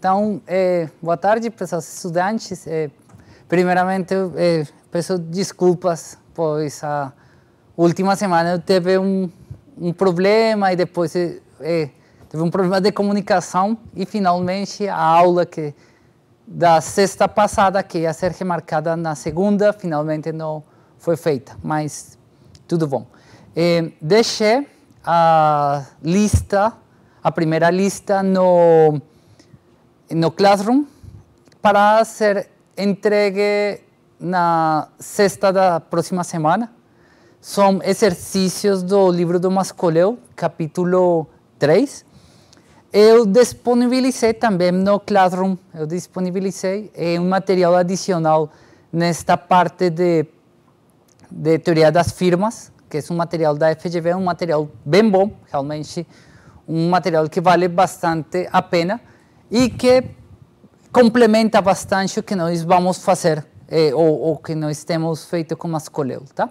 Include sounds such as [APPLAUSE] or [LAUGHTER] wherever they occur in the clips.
Então, é, boa tarde, os estudantes. É, primeiramente, eu é, peço desculpas, pois a última semana eu teve um, um problema e depois é, é, teve um problema de comunicação e finalmente a aula que da sexta passada, que ia ser remarcada na segunda, finalmente não foi feita, mas tudo bom. É, deixei a lista, a primeira lista no no Classroom para ser entregue na sexta da próxima semana. São exercícios do livro do Mascoleu, capítulo 3. Eu disponibilizei também no Classroom, eu disponibilizei é um material adicional nesta parte de, de teoria das firmas, que é um material da FGV, um material bem bom, realmente, um material que vale bastante a pena e que complementa bastante o que nós vamos fazer eh, ou o que nós temos feito com Mascoleu, tá?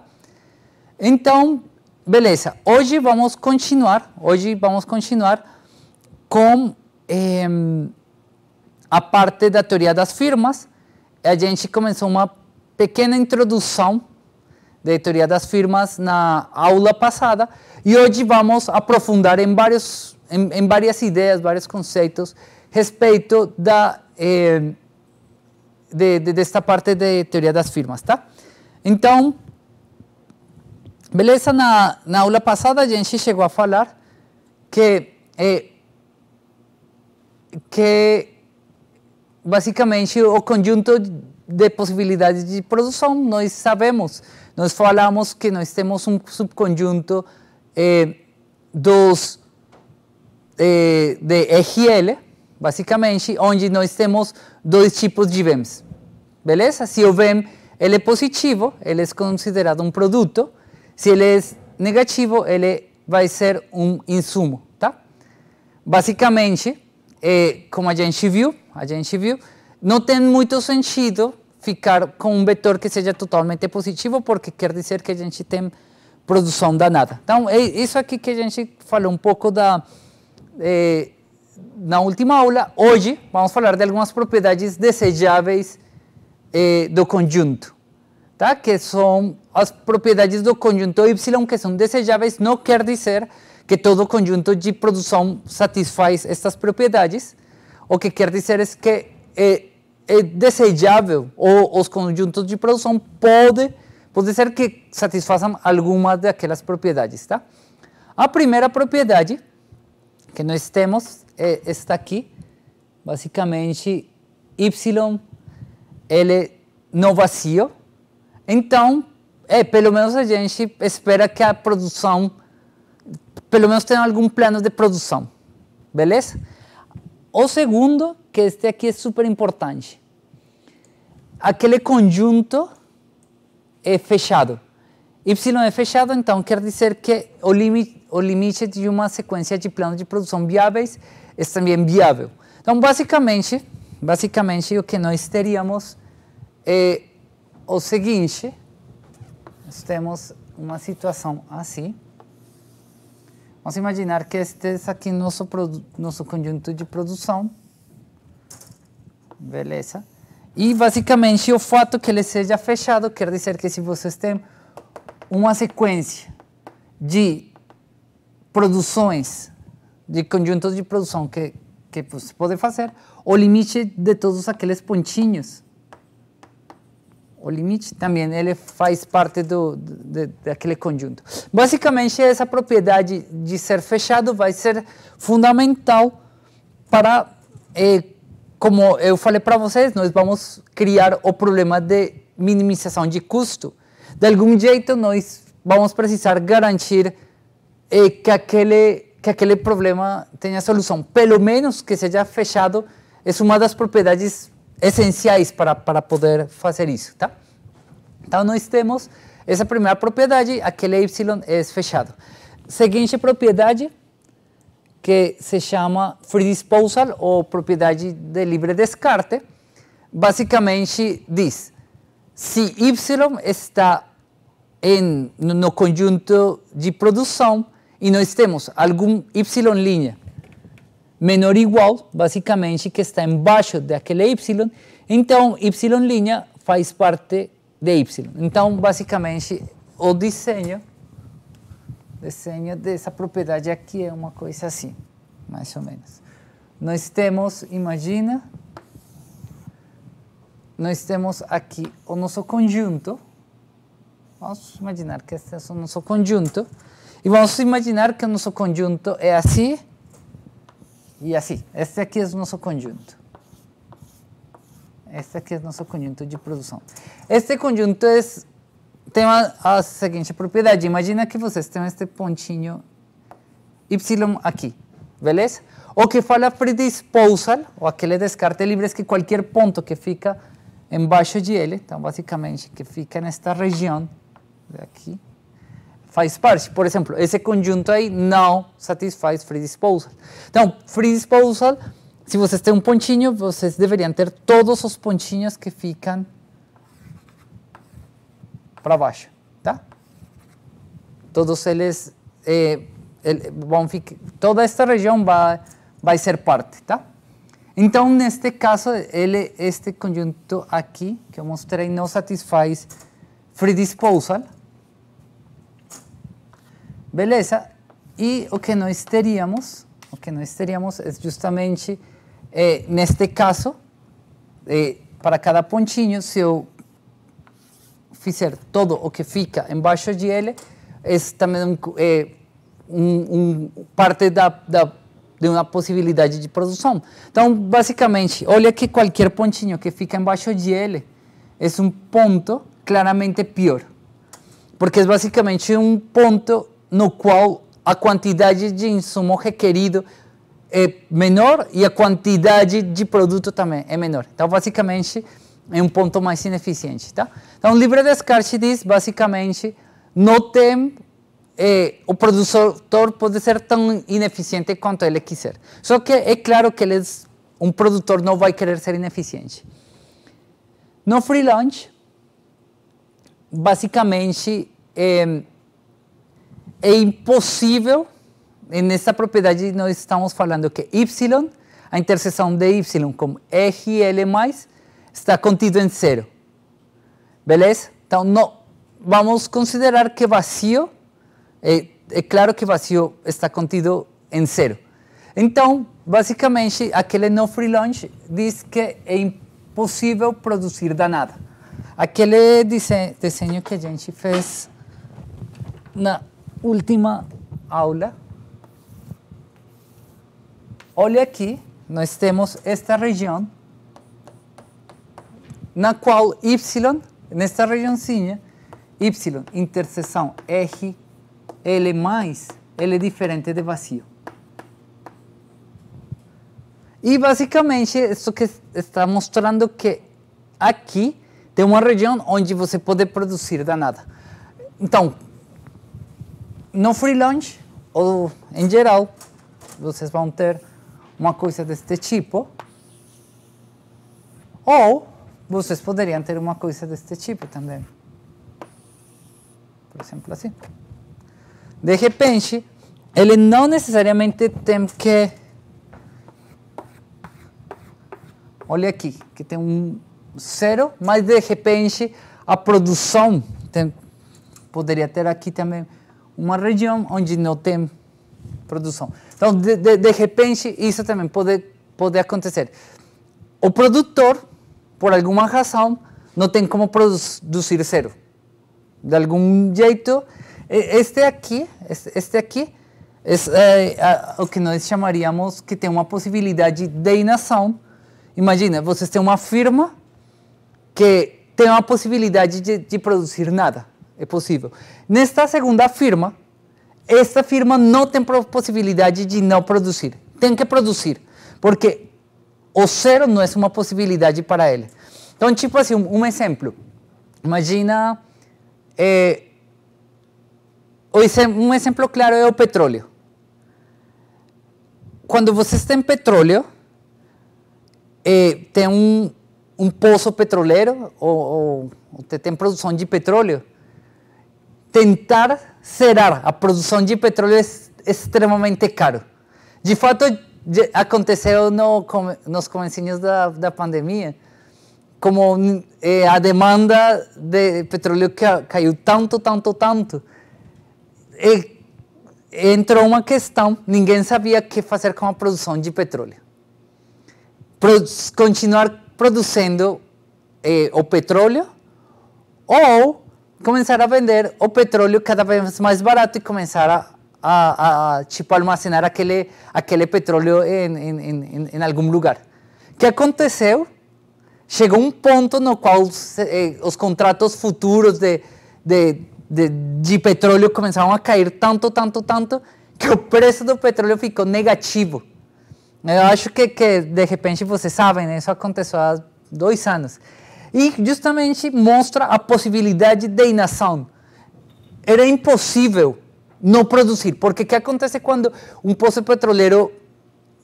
Então, beleza. Hoje vamos continuar, hoje vamos continuar com a parte da teoria das firmas. A gente começou uma pequena introdução da teoria das firmas na aula passada e hoje vamos aprofundar em vários em, em várias ideias, vários conceitos respeito da, eh, de, de, desta parte de teoria das firmas, tá? Então, beleza, na, na aula passada a gente chegou a falar que, eh, que basicamente o conjunto de possibilidades de produção nós sabemos, nós falamos que nós temos um subconjunto eh, dos, eh, de EGL basicamente, onde nós temos dois tipos de VEMs. Beleza? Se o VEM ele é positivo, ele é considerado um produto. Se ele é negativo, ele vai ser um insumo, tá? Basicamente, é, como a gente viu, a gente viu, não tem muito sentido ficar com um vetor que seja totalmente positivo, porque quer dizer que a gente tem produção danada. Então, é isso aqui que a gente falou um pouco da... É, na última aula, hoje vamos falar de algumas propriedades desejáveis eh, do conjunto, tá? que são as propriedades do conjunto Y que são desejáveis, não quer dizer que todo conjunto de produção satisfaz estas propriedades, o que quer dizer é que eh, é eh, desejável ou os conjuntos de produção pode, pode ser que satisfaçam algumas daquelas propriedades. Tá? A primeira propriedade que nós temos é aqui, Basicamente, Y ele não vazio. Então, é, pelo menos a gente espera que a produção, pelo menos tenha algum plano de produção. Beleza? O segundo, que este aqui é super importante. Aquele conjunto é fechado. Y é fechado, então quer dizer que o limite, o limite de uma sequência de planos de produção viáveis é também viável. Então, basicamente, basicamente eh, o que nós teríamos é o seguinte, nós temos uma situação assim. Vamos imaginar que este aqui é nosso, nosso conjunto de produção. Beleza. E basicamente o fato que ele seja fechado quer dizer que se vocês têm uma sequência de produções de conjuntos de produção que, que você pode fazer, o limite de todos aqueles pontinhos. O limite também ele faz parte do, de, daquele conjunto. Basicamente, essa propriedade de ser fechado vai ser fundamental para, eh, como eu falei para vocês, nós vamos criar o problema de minimização de custo. De algum jeito, nós vamos precisar garantir eh, que aquele que aquele problema tenha solução, pelo menos que seja fechado, é uma das propriedades essenciais para, para poder fazer isso, tá? Então, nós temos essa primeira propriedade, aquele y é fechado. Seguinte propriedade, que se chama free disposal, ou propriedade de livre descarte, basicamente diz, se y está em, no conjunto de produção, e nós temos algum y' menor ou igual, basicamente, que está embaixo daquele y, então y' faz parte de y. Então, basicamente, o desenho, desenho dessa propriedade aqui é uma coisa assim, mais ou menos. Nós temos, imagina, nós temos aqui o nosso conjunto. Vamos imaginar que esse é o nosso conjunto. E vamos imaginar que o nosso conjunto é assim e assim. Este aqui é o nosso conjunto. Este aqui é o nosso conjunto de produção. Este conjunto é, tem a, a seguinte propriedade. Imagina que vocês têm este pontinho y aqui, beleza? O que fala free disposal, ou aquele descarte livre, é que qualquer ponto que fica embaixo de ele, então basicamente que fica nesta região aqui faz Por ejemplo, ese conjunto ahí no satisfies free disposal. Entonces, free disposal, si vos tienen este un pontinho, ustedes deberían tener todos los pontinhos que fican para abajo. Todos ellos eh, toda esta región va a ser parte, Entonces, en este caso, este conjunto aquí que mostré no no free disposal, Beleza? E o que nós teríamos, o que nós teríamos é justamente, é, neste caso, é, para cada pontinho, se eu fizer todo o que fica embaixo de ele, é também é, um, um, parte da, da, de uma possibilidade de produção. Então, basicamente, olha que qualquer pontinho que fica embaixo de ele é um ponto claramente pior, porque é basicamente um ponto no qual a quantidade de insumo requerido é menor e a quantidade de produto também é menor. Então, basicamente, é um ponto mais ineficiente. Tá? Então, livre descarte diz, basicamente, não tem é, o produtor pode ser tão ineficiente quanto ele quiser. Só que é claro que ele um produtor não vai querer ser ineficiente. No free lunch, basicamente, é, é impossível, nessa propriedade nós estamos falando que y, a interseção de y com RL+, está contido em zero. Beleza? Então, não, vamos considerar que vazio, é, é claro que vazio está contido em zero. Então, basicamente, aquele no free lunch diz que é impossível produzir danada. Aquele desenho que a gente fez na última aula, olha aqui, nós temos esta região, na qual y, nesta regiãozinha, y, interseção R, ele mais, ele é diferente de vazio. E basicamente, isso que está mostrando que aqui tem uma região onde você pode produzir danada. Então, no free lunch ou em geral, vocês vão ter uma coisa deste tipo. Ou vocês poderiam ter uma coisa deste tipo também. Por exemplo, assim. De repente, ele não necessariamente tem que. Olha aqui, que tem um zero, mas de repente a produção tem, poderia ter aqui também uma região onde não tem produção. Então, de, de, de repente, isso também pode, pode acontecer. O produtor, por alguma razão, não tem como produzir zero. De algum jeito, este aqui, este aqui, é, é, o que nós chamaríamos que tem uma possibilidade de inação. Imagina, vocês têm uma firma que tem uma possibilidade de, de produzir nada é possível. Nesta segunda firma, esta firma não tem possibilidade de não produzir. Tem que produzir, porque o zero não é uma possibilidade para ele. Então, tipo assim, um, exemplo. Imagina. É, um exemplo claro é o petróleo. Quando você está em petróleo, é, tem um, um poço petroleiro, ou, ou tem produção de petróleo, tentar zerar a produção de petróleo é extremamente caro. De fato, aconteceu no, nos comecinhos da, da pandemia, como eh, a demanda de petróleo caiu tanto, tanto, tanto, e, entrou uma questão, ninguém sabia o que fazer com a produção de petróleo. Pro, continuar produzindo eh, o petróleo ou começar a vender o petróleo cada vez mais barato e começar a, a, a tipo, armazenar aquele, aquele petróleo em, em, em, em algum lugar. O que aconteceu? Chegou um ponto no qual os, eh, os contratos futuros de, de, de, de petróleo começaram a cair tanto, tanto, tanto, que o preço do petróleo ficou negativo. Eu acho que, que de repente vocês sabem, isso aconteceu há dois anos. E justamente mostra a possibilidade de inação. Era impossível não produzir, porque o que acontece quando um poço petroleiro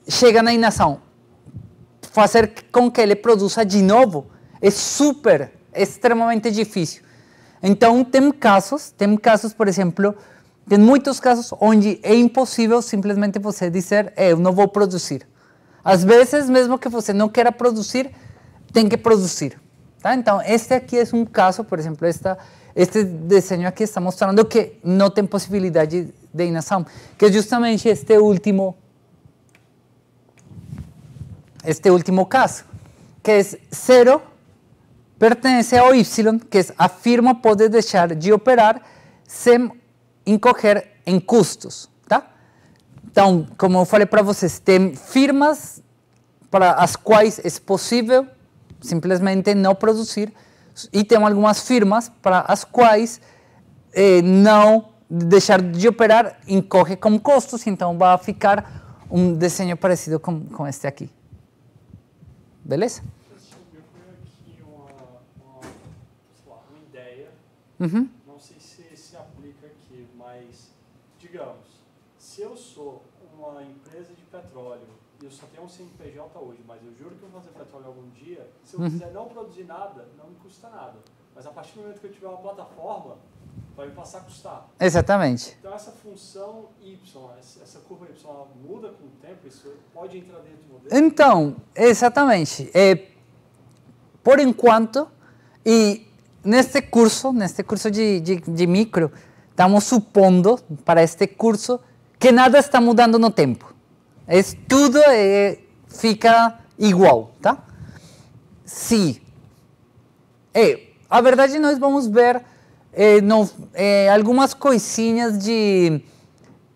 chega na inação? Fazer com que ele produza de novo é super, é extremamente difícil. Então, tem casos, tem casos, por exemplo, tem muitos casos onde é impossível simplesmente você dizer, é, eu não vou produzir. Às vezes, mesmo que você não queira produzir, tem que produzir. Ah, Entonces, este aquí es un caso, por ejemplo, este diseño aquí está mostrando que no tiene posibilidad de inação, que es justamente este último, este último caso, que es cero pertenece a Y, que es afirma poder dejar de operar sem encoger en custos, Entonces, como eu para vocês, tem este, firmas para as quais é possível simplesmente não produzir. E tem algumas firmas para as quais eh, não deixar de operar incorre com custos, então vai ficar um desenho parecido com, com este aqui. Beleza? Você subiu aqui uma, ideia. Uhum. Não sei se se aplica aqui, mas digamos, se eu sou uma empresa de petróleo e eu só tenho um CNPJ hoje, mas eu juro que eu vou fazer petróleo algum dia, se eu uhum. quiser não produzir nada, não me custa nada. Mas a partir do momento que eu tiver uma plataforma, vai me passar a custar. Exatamente. Então essa função y, essa curva y, ela muda com o tempo? Isso pode entrar dentro do modelo? Então, exatamente. É, por enquanto, e neste curso, neste curso de, de, de micro, estamos supondo para este curso que nada está mudando no tempo. É, tudo é, fica igual, tá? sim. É, a verdade, nós vamos ver eh, no, eh, algumas coisinhas de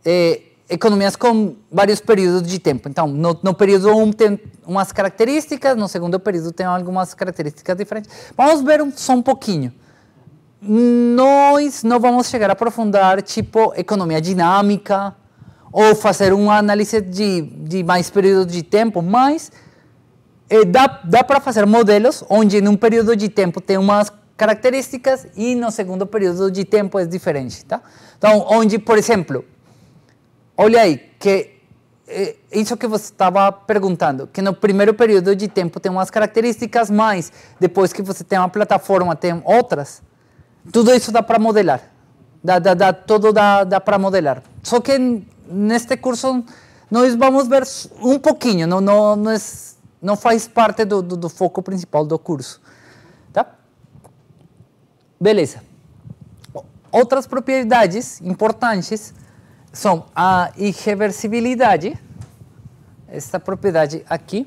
eh, economias com vários períodos de tempo. Então, no, no período 1 um tem umas características, no segundo período tem algumas características diferentes. Vamos ver um, só um pouquinho. Nós não vamos chegar a aprofundar, tipo, economia dinâmica ou fazer uma análise de, de mais períodos de tempo, mas é, eh, dá dá para fazer modelos onde em um período de tempo tem umas características e no segundo período de tempo é diferente, tá? Então, onde, por exemplo, olha aí, que é, eh, isso que você estava perguntando, que no primeiro período de tempo tem umas características, mas depois que você tem uma plataforma tem outras, tudo isso dá para modelar. Dá, dá, dá, tudo dá, dá para modelar. Só que neste curso nós vamos ver um pouquinho, não, não, não é não faz parte do, do, do foco principal do curso. Tá? Beleza. Outras propriedades importantes são a irreversibilidade, esta propriedade aqui.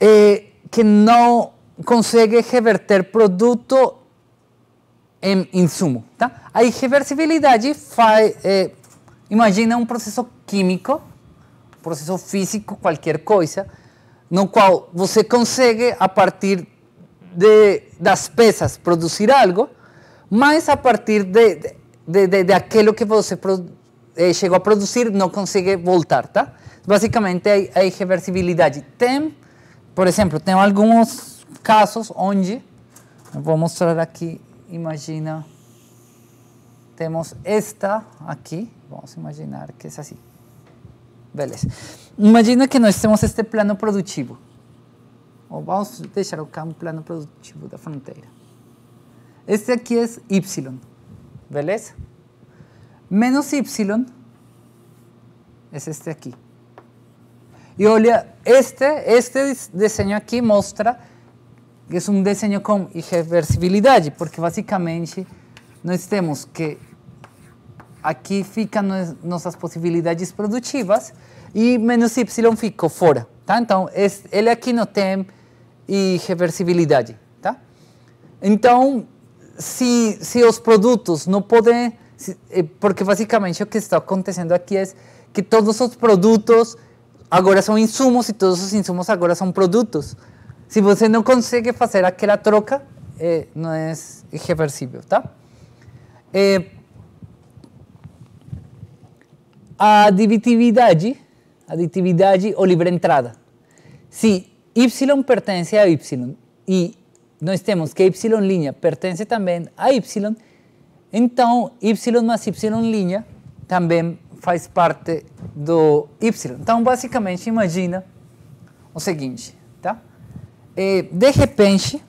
É, que não consegue reverter produto em insumo. Tá? A irreversibilidade faz, é, Imagina um processo químico, processo físico, qualquer coisa, no qual você consegue, a partir de, das peças, produzir algo, mas a partir de, de, de, de aquilo que você eh, chegou a produzir, não consegue voltar, tá? Basicamente, a, a reversibilidade. Tem, por exemplo, tem alguns casos onde, vou mostrar aqui, imagina... Temos esta aqui. Vamos imaginar que é assim. Beleza. Imagina que nós temos este plano produtivo. Ou vamos deixar o campo plano produtivo da fronteira. Este aqui é Y. Beleza? Menos Y é este aqui. E olha, este, este desenho aqui mostra que é um desenho com irreversibilidade, porque basicamente nós temos que aqui ficam nossas possibilidades produtivas e menos y ficou fora, tá? Então, esse, ele aqui não tem irreversibilidade, tá? Então, se, se os produtos não podem... Se, eh, porque basicamente o que está acontecendo aqui é que todos os produtos agora são insumos e todos os insumos agora são produtos. Se você não consegue fazer aquela troca, eh, não é irreversível, tá? É, a aditividade, aditividade ou livre entrada. Se y pertence a y e nós temos que y' pertence também a y, então y mais y' também faz parte do y. Então, basicamente, imagina o seguinte, tá? É, de repente,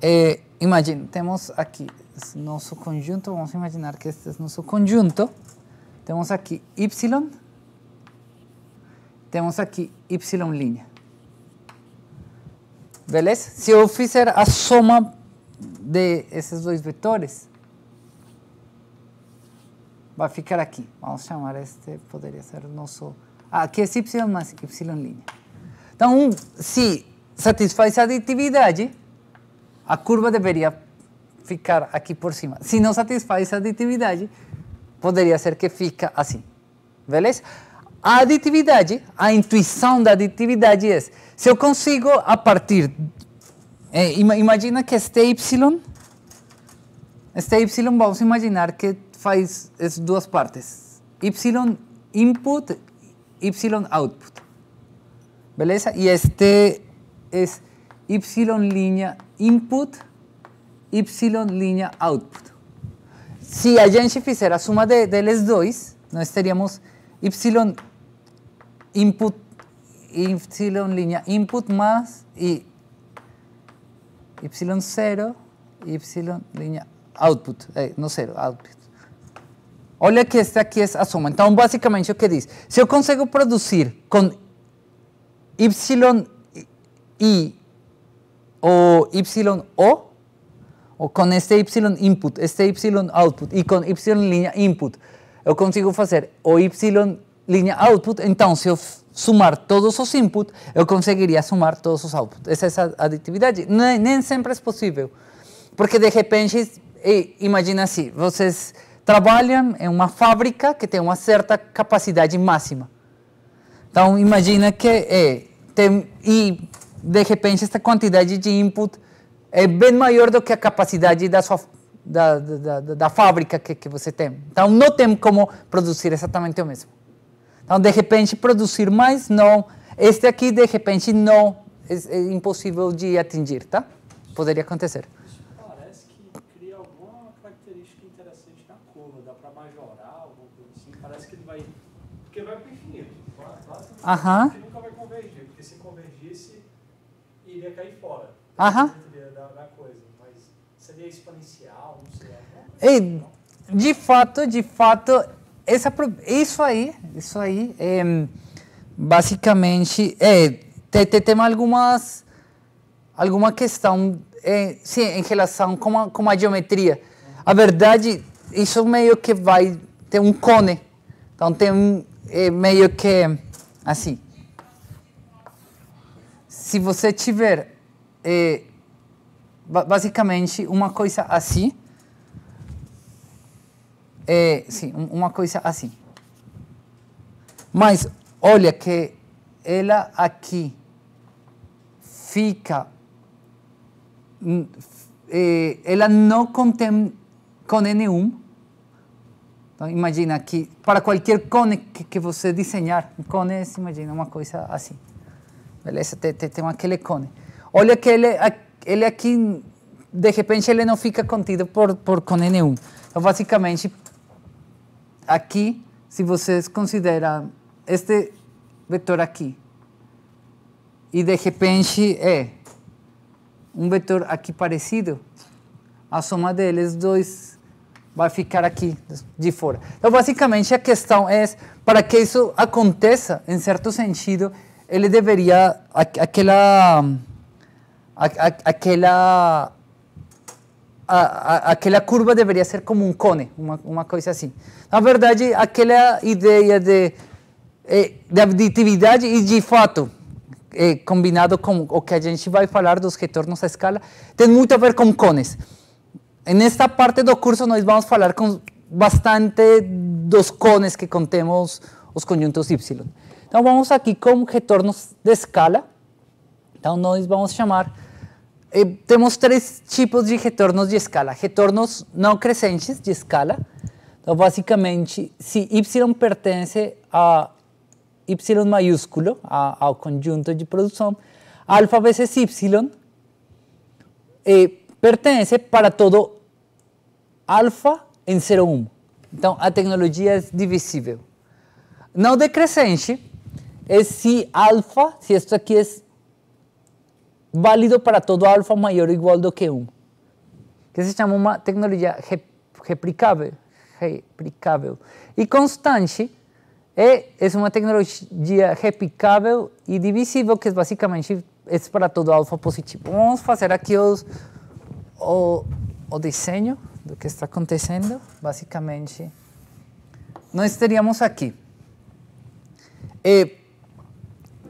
é, imaginemos aquí, nuestro conjunto, vamos a imaginar que este es nuestro conjunto. Tenemos aquí y, tenemos aquí y línea. Beleza? Si yo fizer la suma de dos vectores, va a ficar aquí. Vamos a llamar este, podría ser nuestro... Ah, aquí Ah, y más y línea. Entonces, si satisfaces la aditividad... La curva debería ficar aquí por cima. Si no satisface la aditividad, podría ser que fica así, Beleza? aditividad, la a de la aditividad es si yo consigo, a partir. Eh, imagina que este Y. Este Y, vamos a imaginar que faz es dos partes: Y input, Y output. Beleza? Y este es Y línea input, y línea output. Si allá en hiciera suma de, de dos, dois, estaríamos y input, y línea input más y y0, y línea output, eh, no cero, output. Olha que este aquí es a suma. Entonces, básicamente, ¿qué que Si yo consigo producir con y, o y o, ou com este y input, este y output e com y linha input, eu consigo fazer o y linha output, então se eu somar todos os inputs, eu conseguiria somar todos os outputs. Essa é a aditividade. Nem, é, nem sempre é possível. Porque de repente, imagina assim, vocês trabalham em uma fábrica que tem uma certa capacidade máxima. Então imagina que é, tem, e de repente, esta quantidade de input é bem maior do que a capacidade da, sua, da, da, da fábrica que, que você tem. Então, não tem como produzir exatamente o mesmo. Então, de repente, produzir mais, não. Este aqui, de repente, não. É, é impossível de atingir, tá? Poderia acontecer. Aham. Uhum. cair fora Aham. Da, da coisa. Mas seria exponencial, não sei. É Ei, de fato, de fato, essa, isso aí, isso aí, é, basicamente, é, tem, tem, tem algumas, alguma questão é, sim, em relação com a, com a geometria. A verdade, isso meio que vai ter um cone. Então tem um, é, meio que assim, se você tiver é, basicamente uma coisa assim, é, sim, uma coisa assim. Mas olha que ela aqui fica, é, ela não contém cone nenhum. Então, imagina que para qualquer cone que, que você desenhar, cone, imagina uma coisa assim beleza? Tem, tem, tem aquele cone. Olha que ele, ele aqui, de repente, ele não fica contido por, por cone nenhum. Então, basicamente, aqui, se vocês consideram este vetor aqui, e de repente é um vetor aqui parecido, a soma deles dois vai ficar aqui de fora. Então, basicamente, a questão é, para que isso aconteça, em certo sentido, ele deveria aquela aquela aquela curva deveria ser como um cone, uma, uma coisa assim. Na verdade, aquela ideia de, eh, de aditividade e de fato, eh, combinado com o que a gente vai falar dos retornos à escala, tem muito a ver com cones. Nesta parte do curso, nós vamos falar com bastante dos cones que contemos os conjuntos Y. Então vamos aqui com retornos de escala. Então nós vamos chamar e eh, temos três tipos de retornos de escala. Retornos não crescentes de escala. Então, basicamente, se y pertence a y maiúsculo, a, ao conjunto de produção, alfa vezes y eh, pertence para todo alfa em 0,1. Então, a tecnologia é divisível. Não decrescente, es si alfa, si esto aquí es válido para todo alfa mayor o igual do que 1, que se llama una tecnología replicable. Y constante eh, es una tecnología replicable y divisible que que básicamente es para todo alfa positivo. Vamos a hacer aquí o, o de lo que está aconteciendo Básicamente, no estaríamos aquí. Eh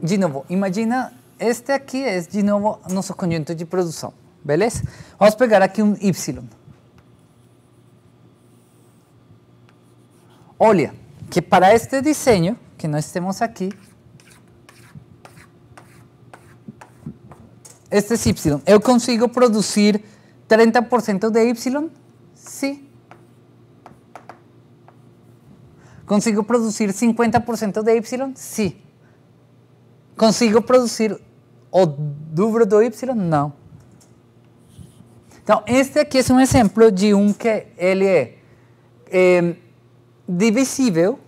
de imagina, este aquí es de nuestro nosso conjunto de produção, beleza? Vamos pegar aquí un Y. Oye, que para este diseño, que no estemos aquí, este es Y. ¿yo consigo producir 30% de Y? Sí. Consigo producir 50% de Y? Sí. Consigo producir o dobro de Y? No. Entonces este aquí es un ejemplo de un que ele es em, divisible, divisível.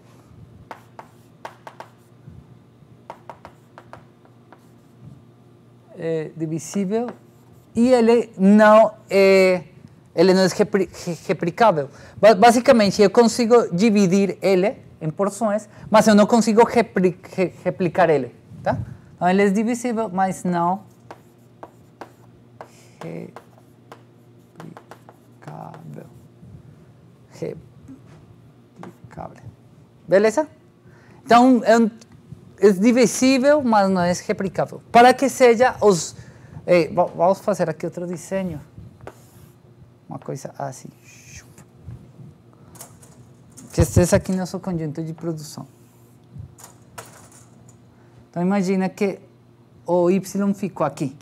Eh, é, divisível no ele eh, não é replicável. Basicamente, consigo dividir L en porciones, mas eu no consigo replicar L. Tá? Então, ele é divisível, mas não replicável. Replicável. Beleza? Então, é, um, é divisível, mas não é replicável. Para que seja os... Eh, vamos fazer aqui outro desenho. Uma coisa assim. Que esteja aqui é nosso conjunto de produção. Então imagina que o Y ficou aqui.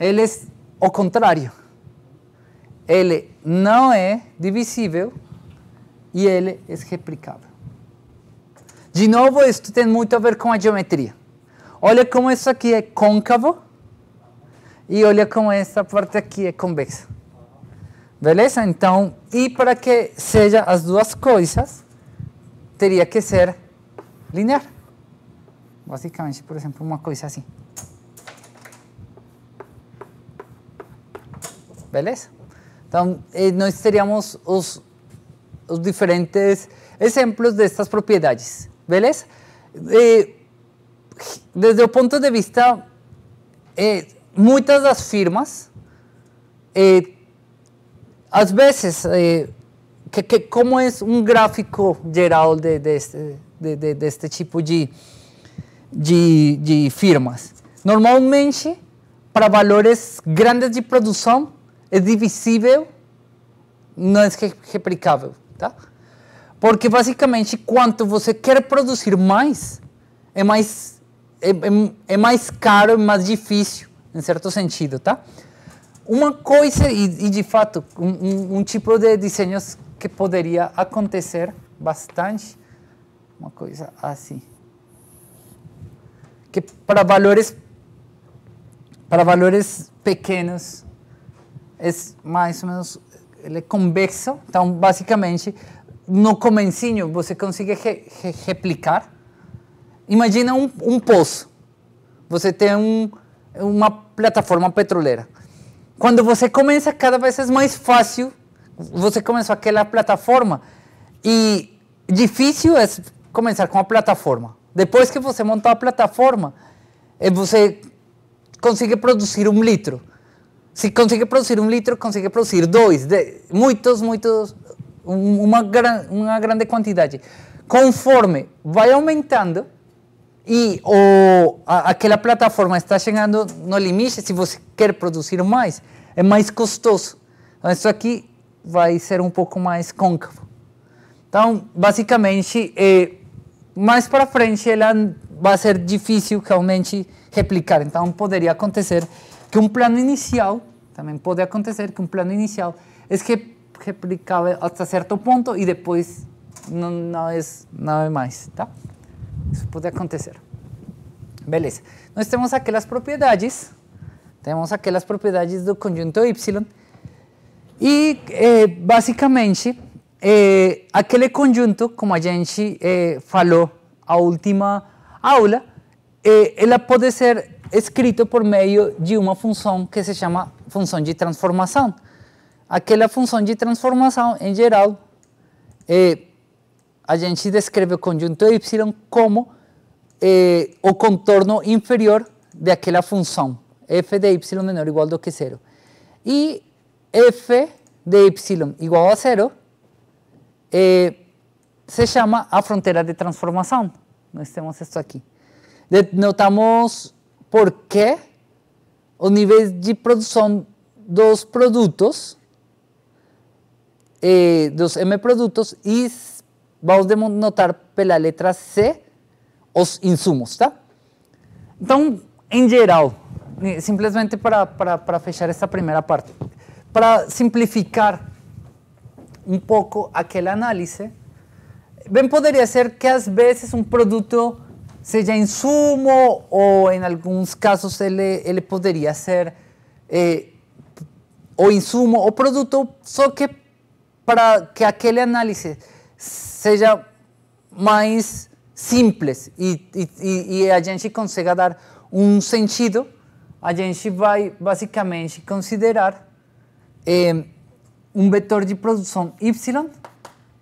Ele é o contrário. Ele não é divisível e ele é replicável. De novo, isso tem muito a ver com a geometria. Olha como isso aqui é côncavo e olha como essa parte aqui é convexa. Beleza? Então, e para que seja as duas coisas, teria que ser linear. Básicamente, por ejemplo, una coisa así. Entonces, Entonces, eh, nosotros teríamos los los diferentes de estas propiedades. Eh, desde el punto de vista, eh, de las firmas, eh, a veces que, que, ¿cómo es un gráfico geral de, este de, de, tipo este de, de firmas. Normalmente, para valores grandes de produção, é divisível, não é replicável, tá? Porque basicamente, quanto você quer produzir mais, é mais é, é, é mais caro, é mais difícil, em certo sentido, tá? Uma coisa e, e de fato um, um, tipo de desenhos que poderia acontecer bastante, uma coisa assim que para valores para valores pequenos é mais ou menos ele é convexo, então basicamente no comencinho você consegue re, re, replicar. Imagina um, um, poço. Você tem um, uma plataforma petroleira. Quando você começa, cada vez é mais fácil. Você começou aquela plataforma e difícil é começar com a plataforma. Depois que você montou a plataforma, eh, você consegue produzir um litro. Se consegue produzir um litro, consegue produzir dois, de, muitos, muitos, uma, uma grande quantidade. Conforme vai aumentando e o, a, aquela plataforma está chegando no limite, se você quer produzir mais, é mais custoso. Então, isso aqui vai ser um pouco mais côncavo. Então, basicamente, é, Más para frente va a ser difícil realmente replicar. Entonces, podría acontecer que un plano inicial, también puede acontecer que un plano inicial es que replicaba hasta cierto punto y después no es nada más. puede tá? Eso puede acontecer. Beleza. las propiedades, tenemos tenemos propiedades las propiedades del conjunto Y y, eh, básicamente... Eh, aquele conjunto, como a gente eh, falou a última aula, é, ela pode ser escrito por meio de uma função que se chama função de transformação. Aquela função de transformação, em geral, a gente descreve o conjunto y como o contorno inferior daquela função f de y menor ou igual do que zero. E f de y igual a zero Eh, se llama a frontera de transformación. no tenemos esto aquí. Notamos por qué o nivel de producción son dos productos eh, dos M productos y vamos a notar por la letra C los insumos, tá? Então, en geral, eh, simplemente para, para, para fechar esta primera parte, para simplificar un poco aquel análisis. Bien, podría ser que a veces, un producto sea insumo o, en algunos casos él podría ser eh, o insumo o producto. solo que para que aquel análisis sea más simples y y a gente consiga dar un sentido, a va básicamente, a considerar eh, um vetor de produção Y,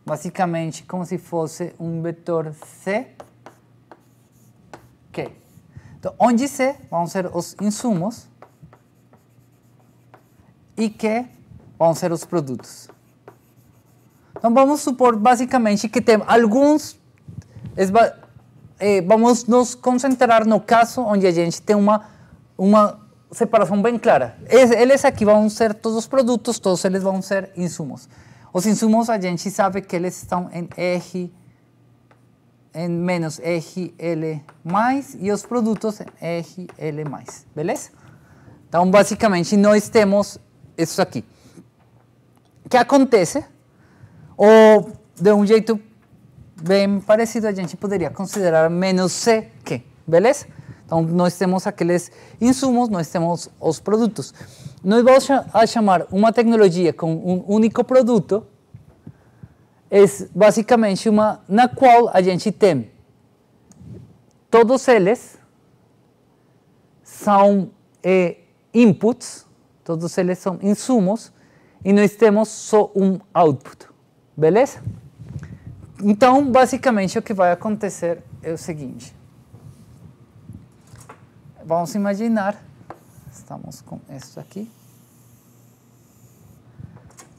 basicamente como se fosse um vetor C, Q. Então, onde C vão ser os insumos e Q vão ser os produtos. Então, vamos supor basicamente que tem alguns... Eh, vamos nos concentrar no caso onde a gente tem uma, uma separación bien clara. Es, aquí van a ser todos los productos, todos van a ser insumos. los insumos a gente sabe que ellos están en R, en menos y los productos productos L RL+, beleza? Entonces, básicamente si no estemos esto aquí ¿qué acontece? o de un jeito bien parecido, a gente podría considerar menos C que, beleza? Então, nós temos aqueles insumos, nós temos os produtos. Nós vamos a chamar uma tecnologia com um único produto, é basicamente uma na qual a gente tem todos eles são é, eh, inputs, todos eles são insumos, e nós temos só um output, beleza? Então, basicamente, o que vai acontecer é o seguinte. Vamos imaginar, estamos com isso aqui.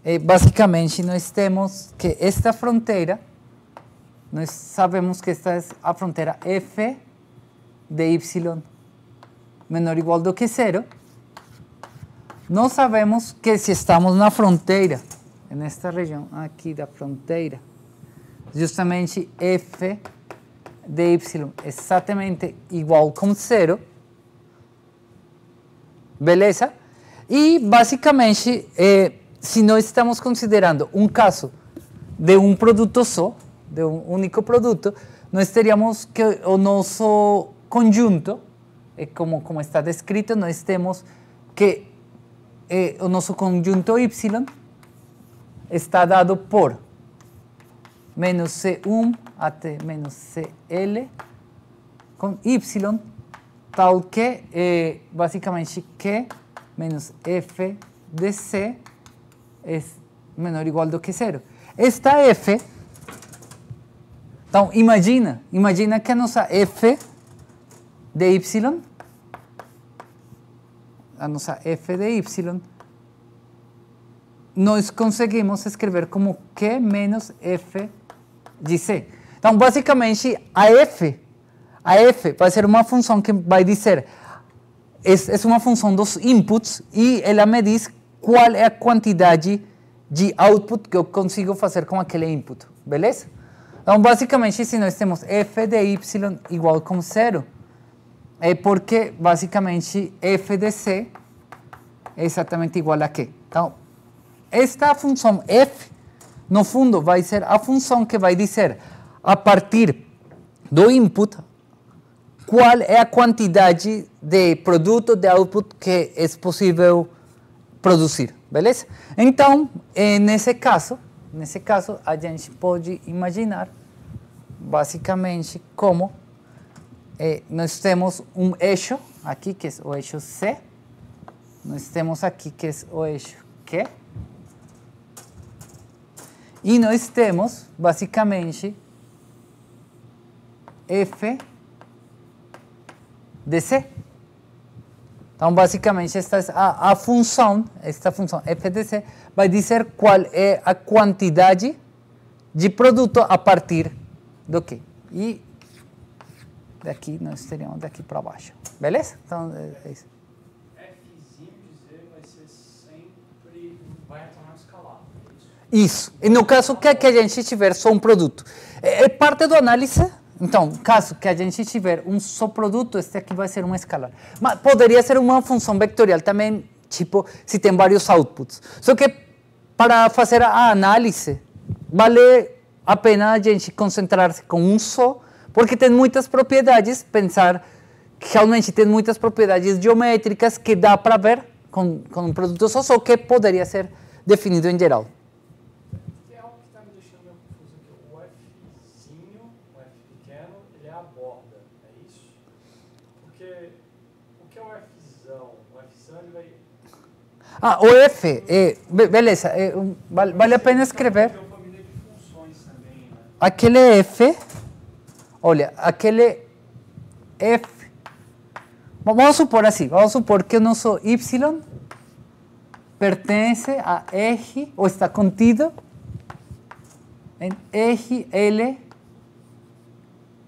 E eh, basicamente, nós temos que esta fronteira, nós sabemos que esta é a fronteira f de y menor ou igual do que zero. Nós sabemos que se estamos na fronteira, nesta região aqui da fronteira, justamente f de y exatamente igual com zero, beleza. y básicamente eh, si no estamos considerando un caso de un producto so, de un único producto, no estaríamos que o conjunto, eh, como, como está descrito, no estemos que eh, o nosso conjunto Y está dado por menos C1 at menos CL con Y Tal que é eh, basicamente Q menos F de C é menor ou igual do que zero. Esta F, então imagina, imagina que a nossa F de Y, a nossa F de Y, nós conseguimos escrever como Q menos F de C. Então, basicamente, a F a f vai ser uma função que vai dizer, é, é uma função dos inputs e ela me diz qual é a quantidade de output que eu consigo fazer com aquele input, beleza? Então, basicamente, se nós temos f de y igual com zero, é porque, basicamente, f de c é exatamente igual a q. Então, esta função f, no fundo, vai ser a função que vai dizer, a partir do input, qual é a quantidade de produto de output que é possível produzir, beleza? Então, nesse caso, nesse caso a gente pode imaginar basicamente como eh, nós temos um eixo aqui que é o eixo C, nós temos aqui que é o eixo Q, e nós temos basicamente F DC. Então, basicamente, esta é a, a função, esta função FDC, vai dizer qual é a quantidade de produto a partir do que. E daqui nós teríamos daqui para baixo. Beleza? Então, é, é isso. Isso. E no caso que, é que a gente tiver só um produto. É, é parte do análise então, caso que a gente tiver um só produto, este aqui vai ser um escalar. Mas poderia ser uma função vectorial também, tipo, se tem vários outputs. Só que para fazer a análise, vale a pena a gente concentrar-se com um só, porque tem muitas propriedades, pensar que realmente tem muitas propriedades geométricas que dá para ver com, com um produto só, só que poderia ser definido em geral. Ah, o F, eh, beleza, eh, vale, vale a pena escrever. Aquele F, olha, aquele F, vamos supor assim, vamos supor que o nosso Y pertence a R, ou está contido em R, L,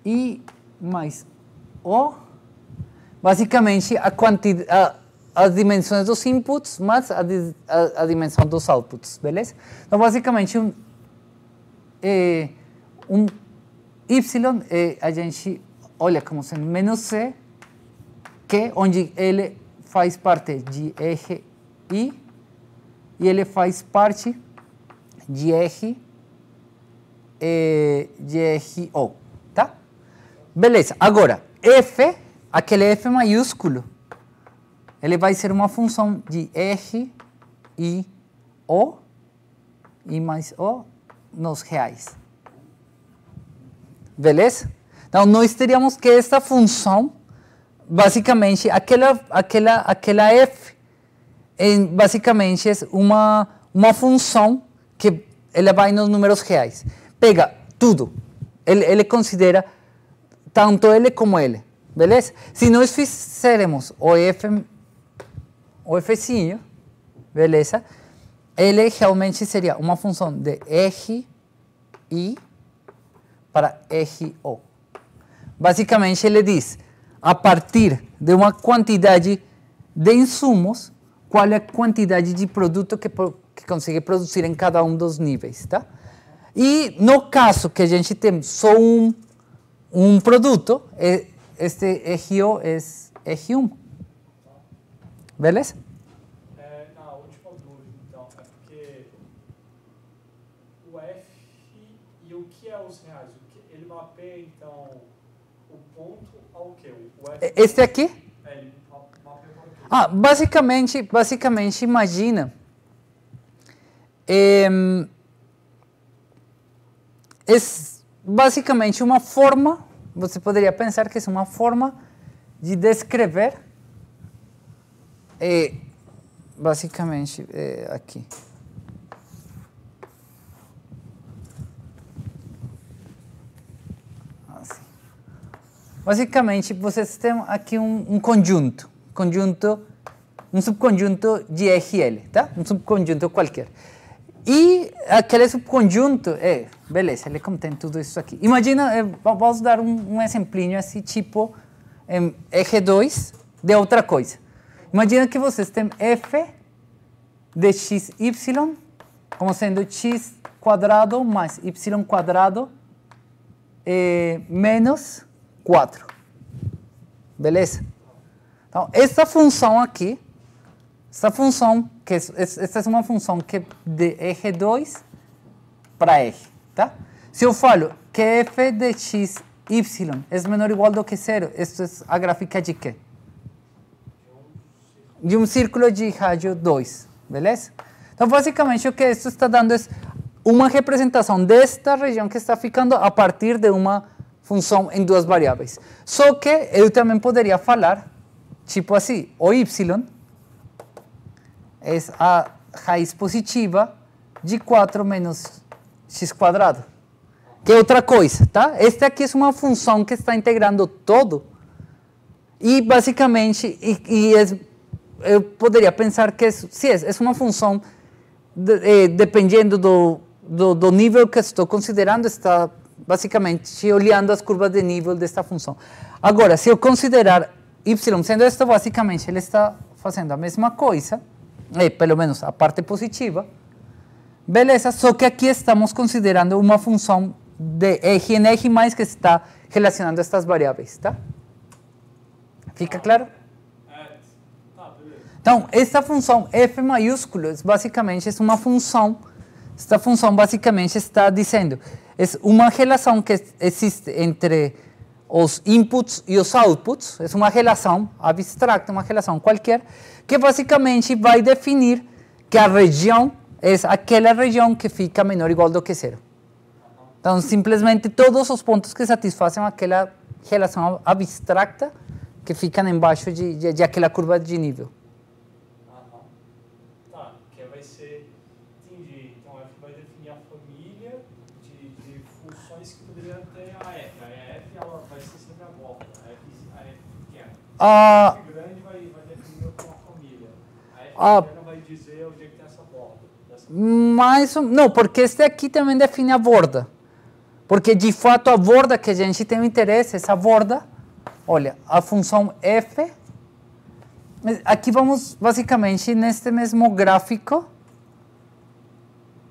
I mais O, basicamente a quantidade as dimensões dos inputs mais a, a, a dimensão dos outputs, beleza? Então, basicamente, um, é, um Y é, a gente olha como sendo menos C, que é onde ele faz parte de R I e ele faz parte de R e é, de O, tá? Beleza, agora F, aquele F maiúsculo, ele vai ser uma função de R, I, O, I mais O, nos reais. Beleza? Então, nós teríamos que esta função, basicamente, aquela, aquela, aquela f, basicamente, é uma, uma função que ela vai nos números reais. Pega tudo. Ele, ele considera tanto ele como ele. Beleza? Se nós fizermos o f o Fzinho, beleza? Ele realmente seria uma função de I para o Basicamente, ele diz, a partir de uma quantidade de insumos, qual é a quantidade de produto que, que consegue produzir em cada um dos níveis, tá? E no caso que a gente tem só um, um produto, este o é eje 1 Beleza? É, na última dúvida, então, é porque o F e o que é Ele mapeia, então, o ponto ao este aqui? É, ele mapeia para o Ah, basicamente, basicamente, imagina... É, é basicamente uma forma, você poderia pensar que é uma forma de descrever é, basicamente, é aqui. Assim. Basicamente, vocês têm aqui um, um conjunto, conjunto, um subconjunto de RL, tá? Um subconjunto qualquer. E aquele subconjunto, é, beleza, ele contém tudo isso aqui. Imagina, é, vamos dar um, um exemplinho assim, tipo é, R2 de outra coisa. Imagina que vocês têm f de xy como sendo x quadrado mais y quadrado é, menos 4. Beleza? Então, essa função aqui, essa função, que é, essa é uma função que é de eje 2 para eje. tá? Se eu falo que f de x, y é menor ou igual do que zero, isso é a gráfica de quê? e um círculo de raio 2, beleza? Então, basicamente, o que isso está dando é uma representação desta região que está ficando a partir de uma função em duas variáveis. Só que eu também poderia falar, tipo assim, o y é a raiz positiva de 4 menos x quadrado. Que é outra coisa, tá? Esta aqui é uma função que está integrando todo e basicamente e, e é eu poderia pensar que se é, é uma função de, é, dependendo do, do, do, nível que estou considerando, está basicamente olhando as curvas de nível desta função. Agora, se eu considerar y sendo esta, basicamente ele está fazendo a mesma coisa, é, pelo menos a parte positiva, beleza, só que aqui estamos considerando uma função de R em mais que está relacionando estas variáveis, tá? Fica claro? Então, essa função f maiúsculo, basicamente, é uma função. Esta função, basicamente, está dizendo é uma relação que existe entre os inputs e os outputs. É uma relação abstrata, uma relação qualquer, que basicamente vai definir que a região é aquela região que fica menor ou igual do que zero. Então, simplesmente todos os pontos que satisfazem aquela relação abstrata que ficam embaixo de, de, de aquela curva de nível. A, ah, a, ah. ah, mas não, porque este aqui também define a borda. Porque de fato a borda que a gente tem interesse, essa borda, olha, a função f. Aqui vamos basicamente neste mesmo gráfico.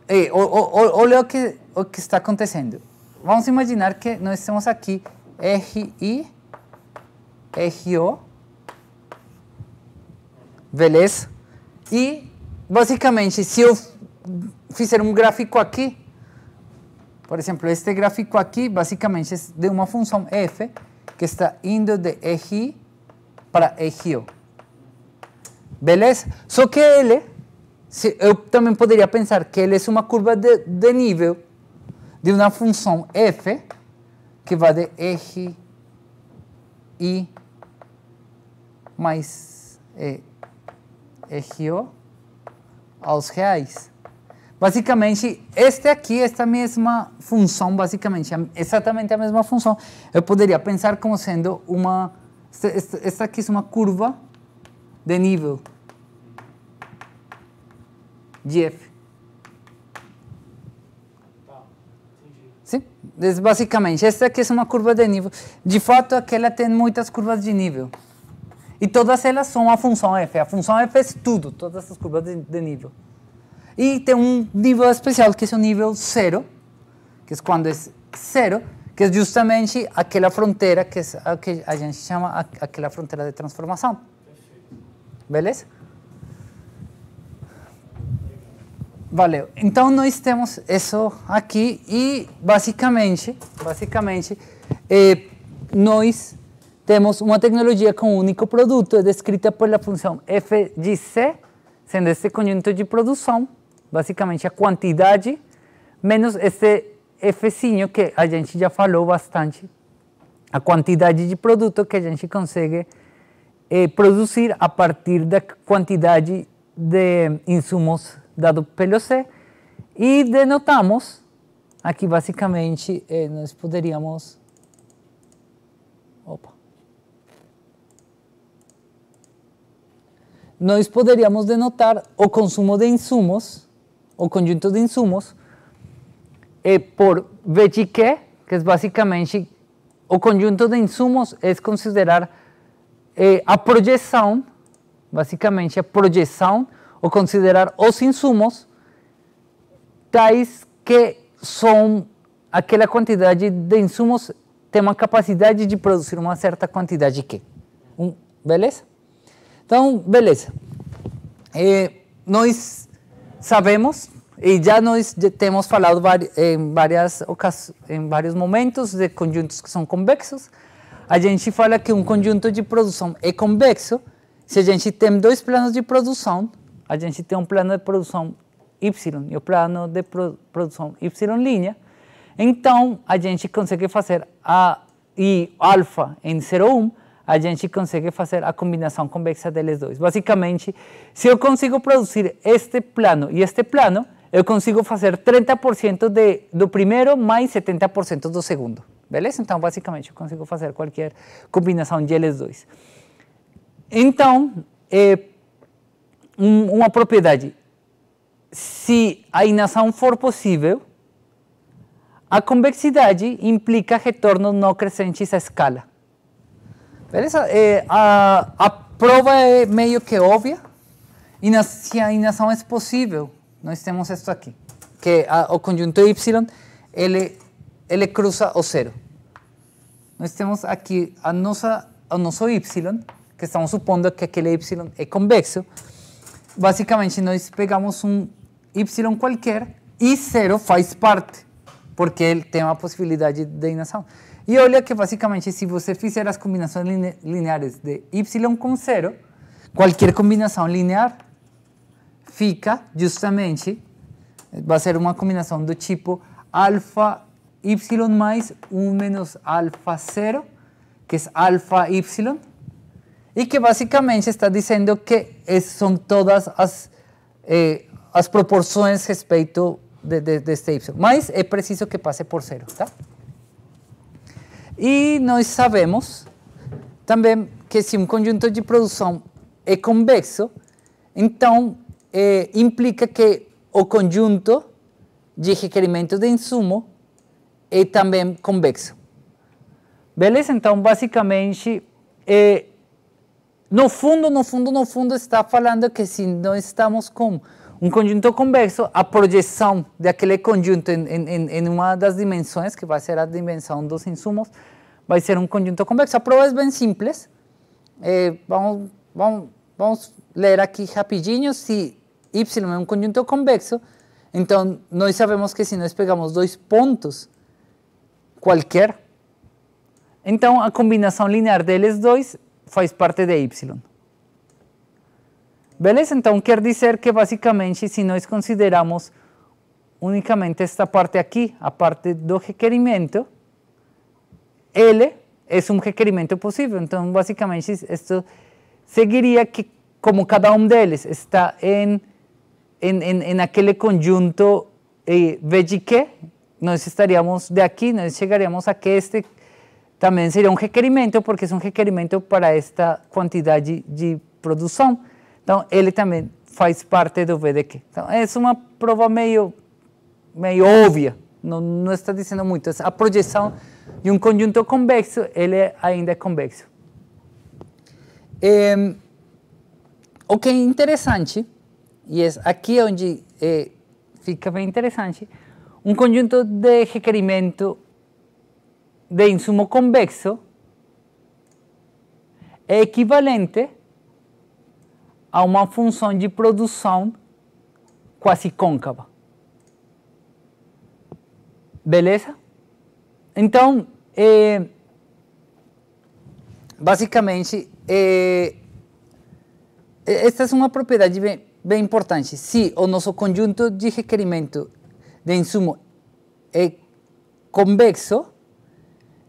E, olha o que, o que está acontecendo. Vamos imaginar que nós temos aqui e Egio Vélez. Y, básicamente, si yo hiciera un gráfico aquí, por ejemplo, este gráfico aquí, básicamente, es de una función f que está indo de eje para EGIO. ¿Vale? Só que L, si yo también pensar que L es una curva de, nivel de una función f que va de y mais é, é aos reais. Basicamente, este aqui, esta mesma função, basicamente, exatamente a mesma função, eu poderia pensar como sendo uma, esta, esta aqui é uma curva de nível de f. Sim, basicamente, esta aqui é uma curva de nível. De fato, aquela tem muitas curvas de nível. E todas elas são a função f. A função f é tudo, todas essas curvas de, de nível. E tem um nível especial que é o nível zero, que é quando é zero, que é justamente aquela fronteira que, é a, que a gente chama aquela fronteira de transformação. Beleza? Valeu. Então nós temos isso aqui e basicamente, basicamente, é, nós temos uma tecnologia com um único produto, é descrita pela função f de c, sendo esse conjunto de produção, basicamente a quantidade, menos esse fzinho que a gente já falou bastante, a quantidade de produto que a gente consegue eh, produzir a partir da quantidade de insumos dado pelo C. E denotamos, aqui basicamente eh, nós poderíamos nós poderíamos denotar o consumo de insumos, o conjunto de insumos, é por VGQ, que é basicamente o conjunto de insumos é considerar é, a projeção, basicamente a projeção, ou considerar os insumos tais que são aquela quantidade de insumos tem uma capacidade de produzir uma certa quantidade que. Um, beleza? Então, beleza. É, nós sabemos e já nós temos falado em, várias em vários momentos de conjuntos que são convexos. A gente fala que um conjunto de produção é convexo se a gente tem dois planos de produção. A gente tem um plano de produção y e o plano de produção y linha. Então, a gente consegue fazer a, I alfa em 0,1 a gente consegue fazer a combinação convexa deles dois. Basicamente, se eu consigo produzir este plano e este plano, eu consigo fazer 30% de, do primeiro mais 70% do segundo. Beleza? Então, basicamente, eu consigo fazer qualquer combinação de eles dois. Então, é um, uma propriedade. Se a inação for possível, a convexidade implica retornos não crescentes à escala. Beleza? É, a, a prova é meio que óbvia. E na, se a inação é possível, nós temos isso aqui. Que a, o conjunto Y, ele, ele cruza o zero. Nós temos aqui a nossa, o nosso Y, que estamos supondo que aquele Y é convexo. Basicamente, nós pegamos um Y qualquer e zero faz parte, porque ele tem uma possibilidade de inação. E olha que basicamente se você fizer as combinações lineares de y com zero, qualquer combinação linear fica justamente, vai ser uma combinação do tipo alfa y mais 1 menos alfa zero, que é alfa y, e que basicamente está dizendo que são todas as, eh, as proporções respeito deste de, de, de y. Mas é preciso que passe por zero, tá? E nós sabemos também que se um conjunto de produção é convexo, então é, implica que o conjunto de requerimento de insumo é também convexo. Beleza? Então, basicamente, é, no fundo, no fundo, no fundo, está falando que se nós estamos com um conjunto convexo, a projeção daquele conjunto em, em, em, uma das dimensões, que vai ser a dimensão dos insumos, vai ser um conjunto convexo. A prova é bem simples. É, vamos, vamos, vamos ler aqui rapidinho. Se y é um conjunto convexo, então nós sabemos que se nós pegamos dois pontos qualquer, então a combinação linear deles dois faz parte de y. entonces quiere decir que básicamente si nosotros consideramos únicamente esta parte aquí, aparte del requerimiento, L es un requerimiento posible. Entonces básicamente esto seguiría que como cada uno de ellos, está en aquel conjunto eh, nos estaríamos de aquí, nos llegaríamos a que este también sería un requerimiento, porque es un requerimiento para esta cantidad de, producción. Então, ele também faz parte do VDQ. Então, é uma prova meio, meio óbvia, não, não está dizendo muito. A projeção de um conjunto convexo, ele é ainda é convexo. É, o que é interessante, e é aqui onde é, fica bem interessante, um conjunto de requerimento de insumo convexo é equivalente a uma função de produção quase côncava. Beleza? Então, é, basicamente, é, é, esta é uma propriedade bem, bem importante. Se o nosso conjunto de requerimento de insumo é convexo,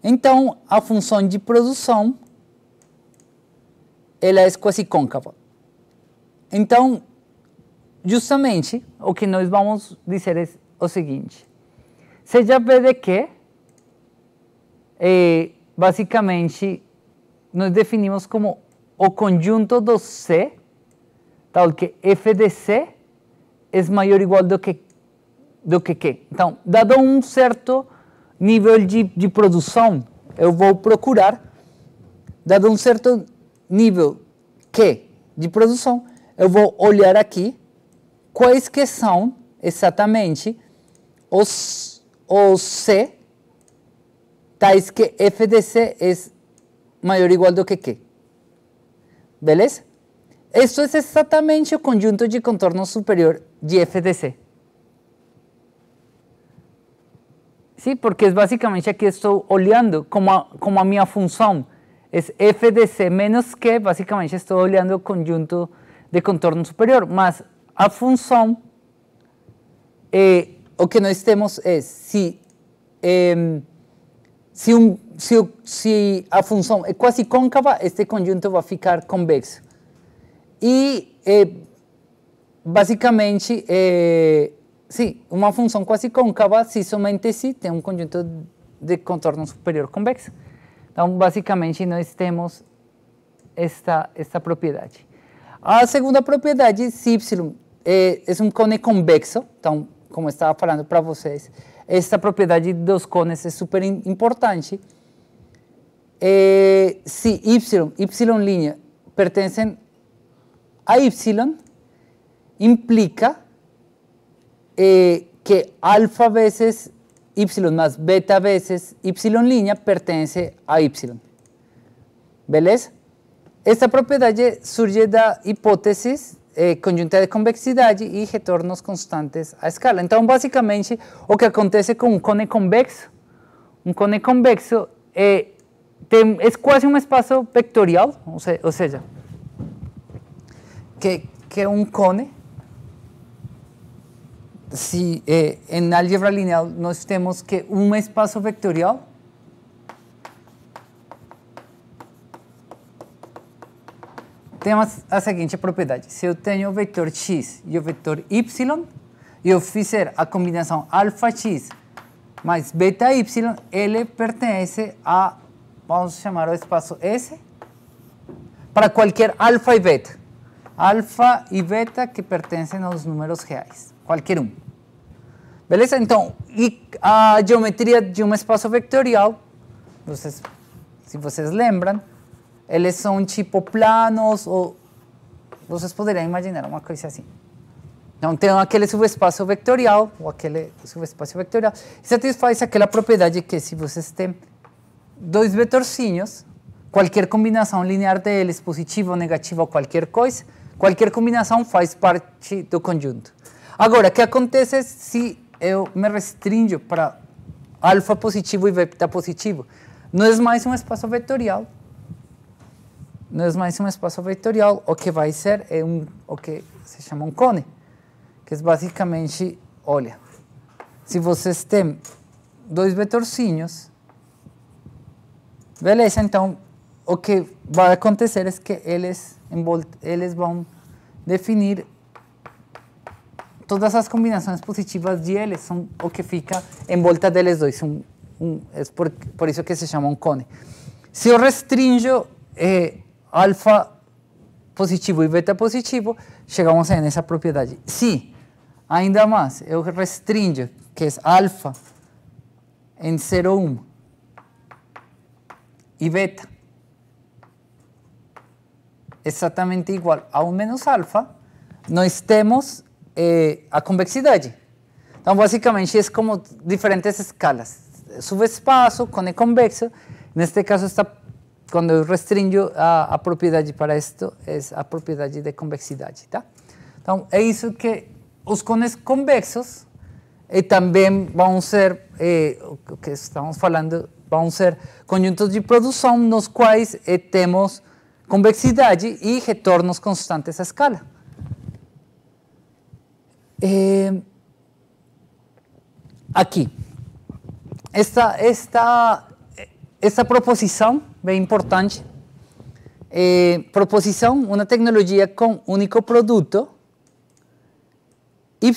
então a função de produção ela é quase côncava. Então, justamente o que nós vamos dizer é o seguinte: seja de é, basicamente, nós definimos como o conjunto do C, tal que f de C é maior ou igual do que do que Q. Então, dado um certo nível de, de produção, eu vou procurar, dado um certo nível Q de produção, eu vou olhar aqui quais é que são exatamente os, os C tais tá, que f de C é maior ou igual do que Q. Beleza? Isso é exatamente o conjunto de contorno superior de f de C. Sim, porque é basicamente aqui estou olhando como a, como a minha função é f de C menos Q, basicamente estou olhando o conjunto de contorno superior, más a función, eh, o que no estemos es eh, si eh, se, um, a función es eh, quase cóncava este conjunto va a ficar convexo. Y, básicamente, sí, una función cuasi cóncava, si côncava, se somente conjunto de contorno superior convexo. Entonces, básicamente, no estemos esta, esta propiedad a segunda propiedad, se eh, y es un cone convexo, como estaba hablando para ustedes, esta propiedad de dos cones es super importante. Si y, y' línea, pertenecen a y, implica eh, que alfa veces y más beta veces y línea pertenece a y. ¿Beleza? Esta propiedad surge la hipótesis eh, conjunta de convexidad y retornos constantes a escala. Entonces, básicamente, o que acontece con un cone convexo, un cone convexo eh, es tem, un espacio vectorial, o sea, que, que un cone, si eh, en álgebra lineal no tenemos que un espacio vectorial temos a seguinte propriedade. Se eu tenho o vetor x e o vetor y, e eu fizer a combinação alfa x mais beta y, ele pertence a, vamos chamar o espaço S, para qualquer alfa e beta. Alfa e beta que pertencem aos números reais, qualquer um. Beleza? Então, a geometria de um espaço vectorial, vocês, se vocês lembram, eles são tipo planos, ou vocês poderiam imaginar uma coisa assim. Então, tem aquele subespaço vectorial, ou aquele subespaço vectorial, e satisfaz aquela propriedade que se vocês têm dois vetorzinhos, qualquer combinação linear deles, positiva ou negativa, ou qualquer coisa, qualquer combinação faz parte do conjunto. Agora, o que acontece se eu me restringo para alfa positivo e beta positivo? Não é mais um espaço vetorial, não é mais um espaço vetorial, o que vai ser é eh, um, o que se chama um cone, que é basicamente, olha, se vocês têm dois vetorzinhos, beleza, então o que vai acontecer é que eles, eles vão definir todas as combinações positivas de eles, são o que fica envolta volta deles dois, é por, por, isso que se chama um cone. Se eu restringo... Eh, alfa positivo y beta positivo, llegamos a esa propiedad sí, ainda más yo restringo, que es alfa en 0, 1 y beta exactamente igual a un menos alfa, no estemos eh, a convexidade. básicamente básicamente es como diferentes escalas. con el convexo, en este caso está cuando restringo a, propiedad para esto, es a propiedad de convexidad. Entonces, es que los cones convexos e también van a ser, e, que estamos hablando, van a ser conjuntos de producción los los eh, tenemos convexidad y e retornos constantes a escala. Aquí, esta, esta, esta bem importante. É, proposição, uma tecnologia com único produto. Y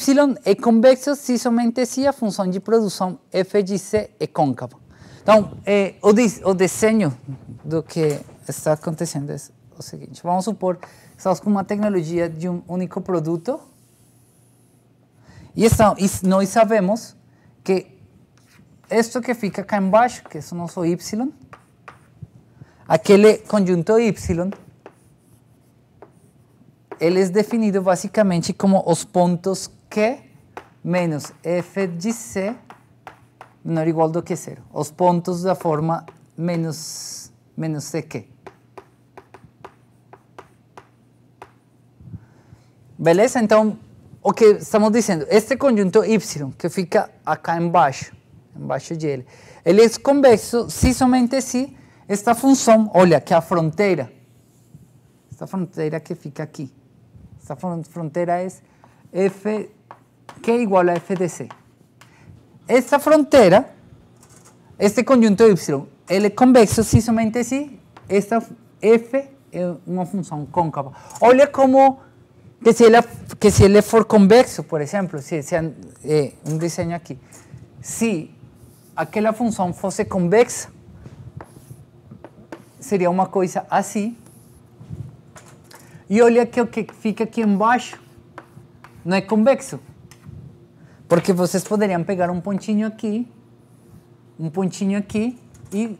é convexo se somente se a função de produção f de c é côncava. Então, é, eh, o, de, o desenho do que está acontecendo é o seguinte. Vamos supor que estamos com uma tecnologia de um único produto. E, e nós sabemos que isto que fica cá embaixo, que é o nosso y, Aquel conjunto Y, él es definido básicamente como los puntos que menos f de C menor o igual do que Los puntos de la forma menos, menos que. Beleza? Entonces, o que estamos diciendo, este conjunto Y, que fica acá en embaixo de él, él es convexo si somente sí esta función, olha, que a frontera. Esta frontera que fica aquí. Esta frontera es f, que igual a f de c. Esta frontera, este conjunto de y, el convexo sí, solamente sí, esta f es una función cóncava. Olha como que si el que for convexo, por ejemplo, si se un um diseño aquí, si aquella función fuese convexa, seria uma coisa assim. E olha que o que fica aqui embaixo não é convexo. Porque vocês poderiam pegar um pontinho aqui, um pontinho aqui e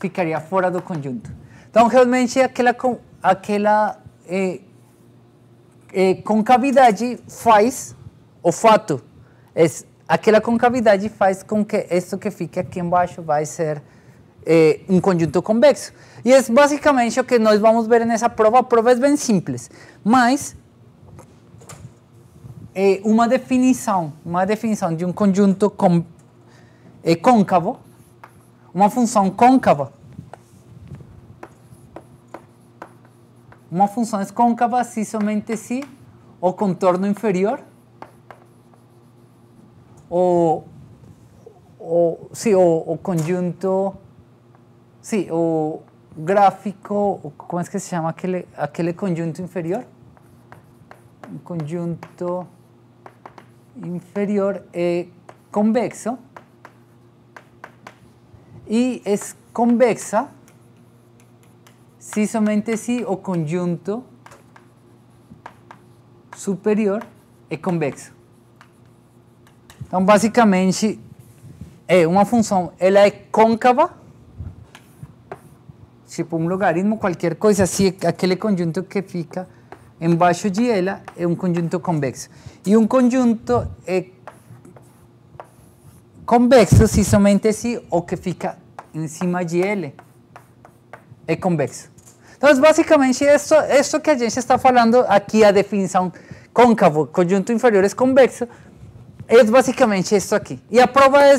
ficaria fora do conjunto. Então, realmente, aquela, aquela é, é, concavidade faz, o fato, é, aquela concavidade faz com que isso que fica aqui embaixo vai ser eh, un conjunto convexo. Y es básicamente lo que nos vamos a ver en esa prueba. A prova é bem simples, mais eh, uma definição, uma definição de um conjunto com, eh, côncavo, uma função côncava. Uma função é côncava se somente se o contorno inferior ou, ou o, o conjunto Sí, o gráfico, ¿cómo es que se llama aquel, aquel conjunto inferior? Un conjunto inferior eh, convexo y es convexa si somente sí o conjunto superior es convexo. Entonces, básicamente, es una función, ela es cóncava. tipo um logaritmo, qualquer coisa, se aquele conjunto que fica embaixo de ela é um conjunto convexo. E um conjunto é convexo se somente se o que fica em cima de ele é convexo. Então, basicamente, isso, isso que a gente está falando aqui, a definição côncavo, conjunto inferior é convexo, é basicamente isso aqui. E a prova é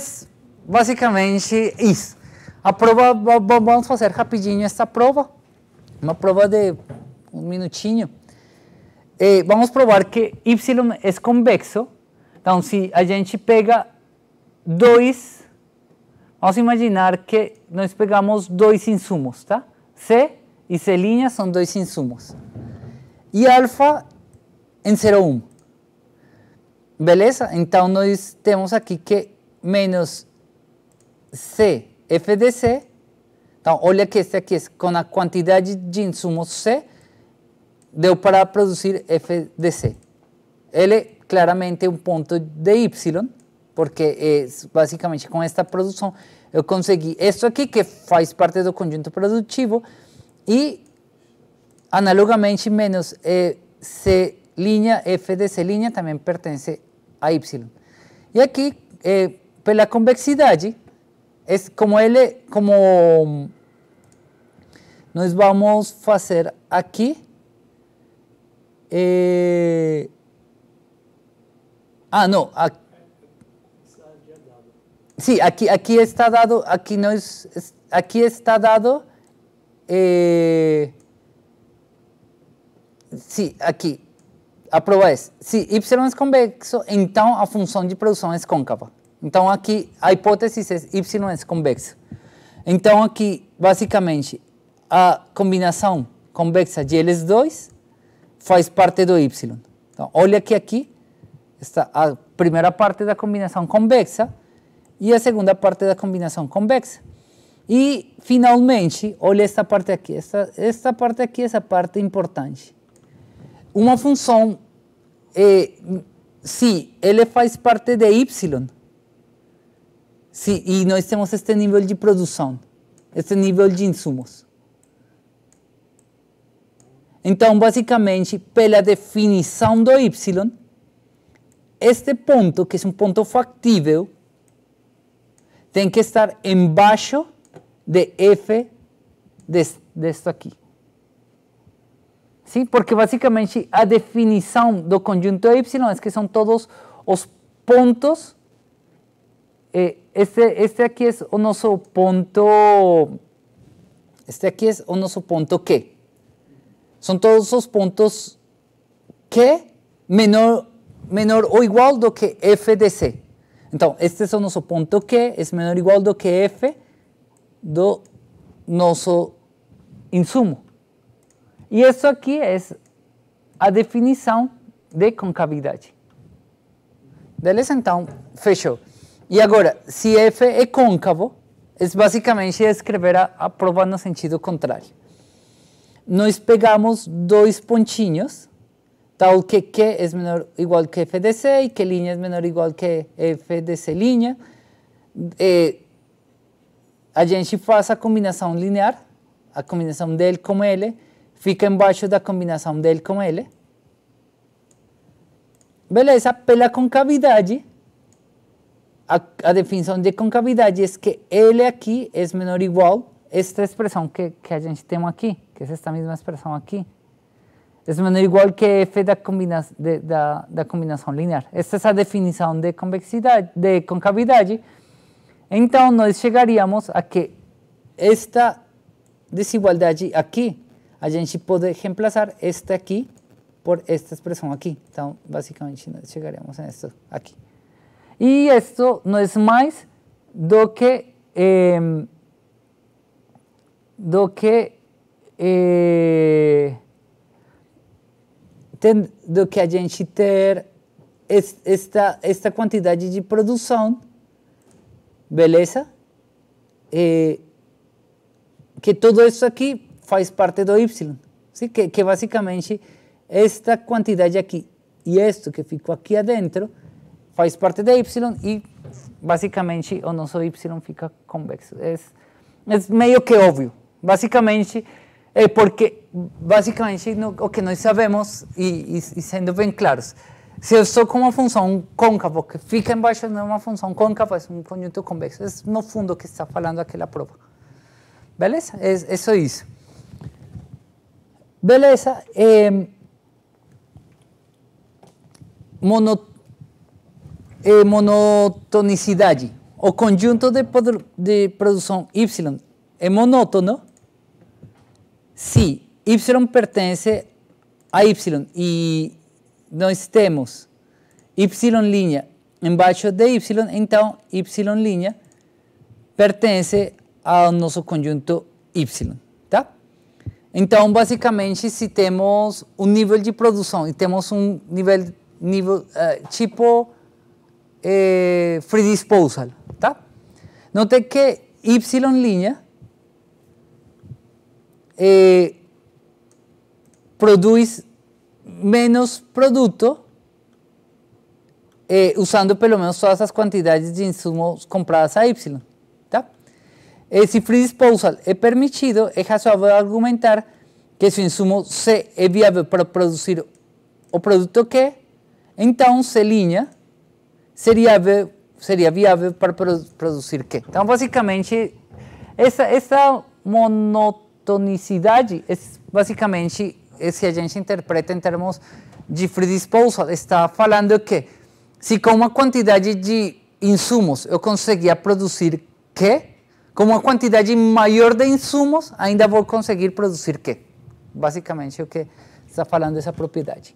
basicamente isso. A hacer vamos hacer rapidinho esta prueba. Una prueba de un minutinho. Eh, vamos vamos probar que y es convexo. Entonces, si a gente pega 2, vamos a imaginar que nos pegamos dos insumos, tá? C y C' son dos insumos. Y alfa en 0,1. Beleza? Entonces, tenemos aquí que menos C FDC. Então, olha que esse aqui, com a quantidade de insumos C, deu para produzir FDC. Ele é claramente é um ponto de Y, porque é, basicamente com esta produção eu consegui isso aqui, que faz parte do conjunto produtivo, e analogamente menos é, C' FDC' também pertence a Y. E aqui, é, pela convexidade, Es como L, eh, como nos vamos a hacer aquí. Eh, ah, no. Aquí, sí, aquí, aquí está dado, aquí no es, aquí está dado. Eh, sí, aquí. A prueba es, y es convexo, entonces la función de producción es cóncava. Então aqui a hipótese é y é convexa. Então aqui basicamente a combinação convexa de eles dois faz parte do y. Então olha que aqui está a primeira parte da combinação convexa e a segunda parte da combinação convexa. E finalmente, olha esta parte aqui, esta, esta parte aqui, a parte importante. Uma função é, se ele faz parte de y, y y nós temos este nivel de producción, este nivel de insumos. básicamente, basicamente, pela definición do Y, este punto, que es un punto factible, tiene que estar embaixo de F esto aquí. ¿Sí? Porque básicamente a definición do conjunto Y es que son todos los puntos eh, este, este, aquí es un punto, este aquí es un punto que. Son todos los puntos que menor, menor o igual do que f de c. Entonces, este es un punto que es menor o igual do que f do nuestro insumo. Y esto aquí es la definición de concavidad. Deles Entonces, fechó. E agora, se f é côncavo, é basicamente escrever a, a prova no sentido contrário. Nós pegamos dois pontinhos, tal que Q é menor ou igual que f C, e que linha é menor ou igual que FDC linha. É, a gente faz a combinação linear, a combinação dele com L, fica embaixo da combinação dele com L. Beleza, pela concavidade, a, definición de concavidad es que L aquí es menor o igual esta expresión que, que a gente este que es esta misma expresión aquí. Es menor o igual que F de, la combinación lineal. Esta es la definición de, convexidad, de concavidad y a que esta aquí hay en gente puede reemplazar esta aquí por esta expresión aquí. Entonces, básicamente nos llegaríamos a esto aquí. E isso não é mais do que, eh, do que, eh, do que a gente ter esta, esta quantidade de produção, beleza? que tudo isso aqui faz parte do Y, sim? Que, que basicamente esta quantidade aqui e isto que ficou aqui adentro faz parte de y y si o no soy y fica convexo. Es medio medio que obvio. Básicamente, eh, porque básicamente no, o que no sabemos, y siendo bien claros, si esto como función uma função que fica embaixo de una función cóncava, es un conjunto convexo. es no fundo que está falando aquí la prueba. prueba é eso isso. Beleza? É, eh, mono, É monotonicidade. O conjunto de, de produção Y é monótono se Y pertence a Y e nós temos Y' embaixo de Y, então Y' pertence ao nosso conjunto Y. Tá? Então, basicamente, se temos um nível de produção e temos um nível, nível uh, tipo Eh, free disposal. Note que y línea eh, produce menos producto eh, usando usando lo menos todas las cantidades de insumos compradas a y. si free disposal es permitido, es razonable argumentar que su insumo C es viable para producir o producto que, entonces C' seria, seria viável para produzir quê? Então, basicamente, essa, essa monotonicidade, basicamente, é se a gente interpreta em termos de free disposal, está falando que se com uma quantidade de insumos eu conseguia produzir que com uma quantidade maior de insumos, ainda vou conseguir produzir que Basicamente, o que está falando essa propriedade.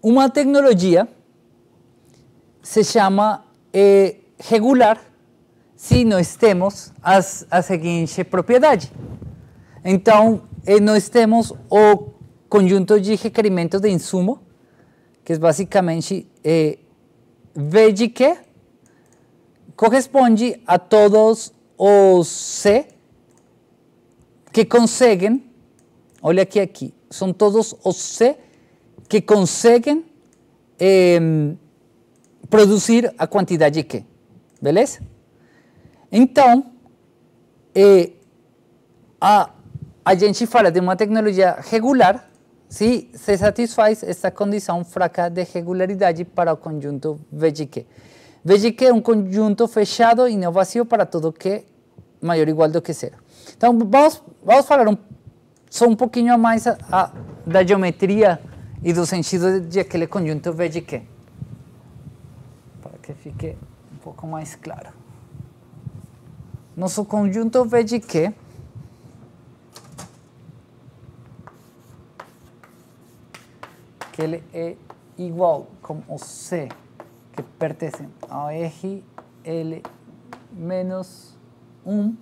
Una tecnología se llama eh, regular si no estemos a siguiente propiedad. Entonces eh, no no o conjunto de requerimientos de insumo, que es básicamente, eh, ve que corresponde a todos los C que consiguen, olha aquí, aquí son todos los C que conseguem eh, produzir a quantidade que. Beleza? Então, eh, a, a gente fala de uma tecnologia regular se se satisfaz essa condição fraca de regularidade para o conjunto VGQ. VGQ é um conjunto fechado e não vazio para tudo que é maior ou igual do que zero. Então, vamos, vamos falar um, só um pouquinho mais a, a, da geometria e do sentido de aquele conjunto que para que fique um pouco mais claro. Nosso conjunto veja que ele é igual com o C que pertencem ao eje L menos 1,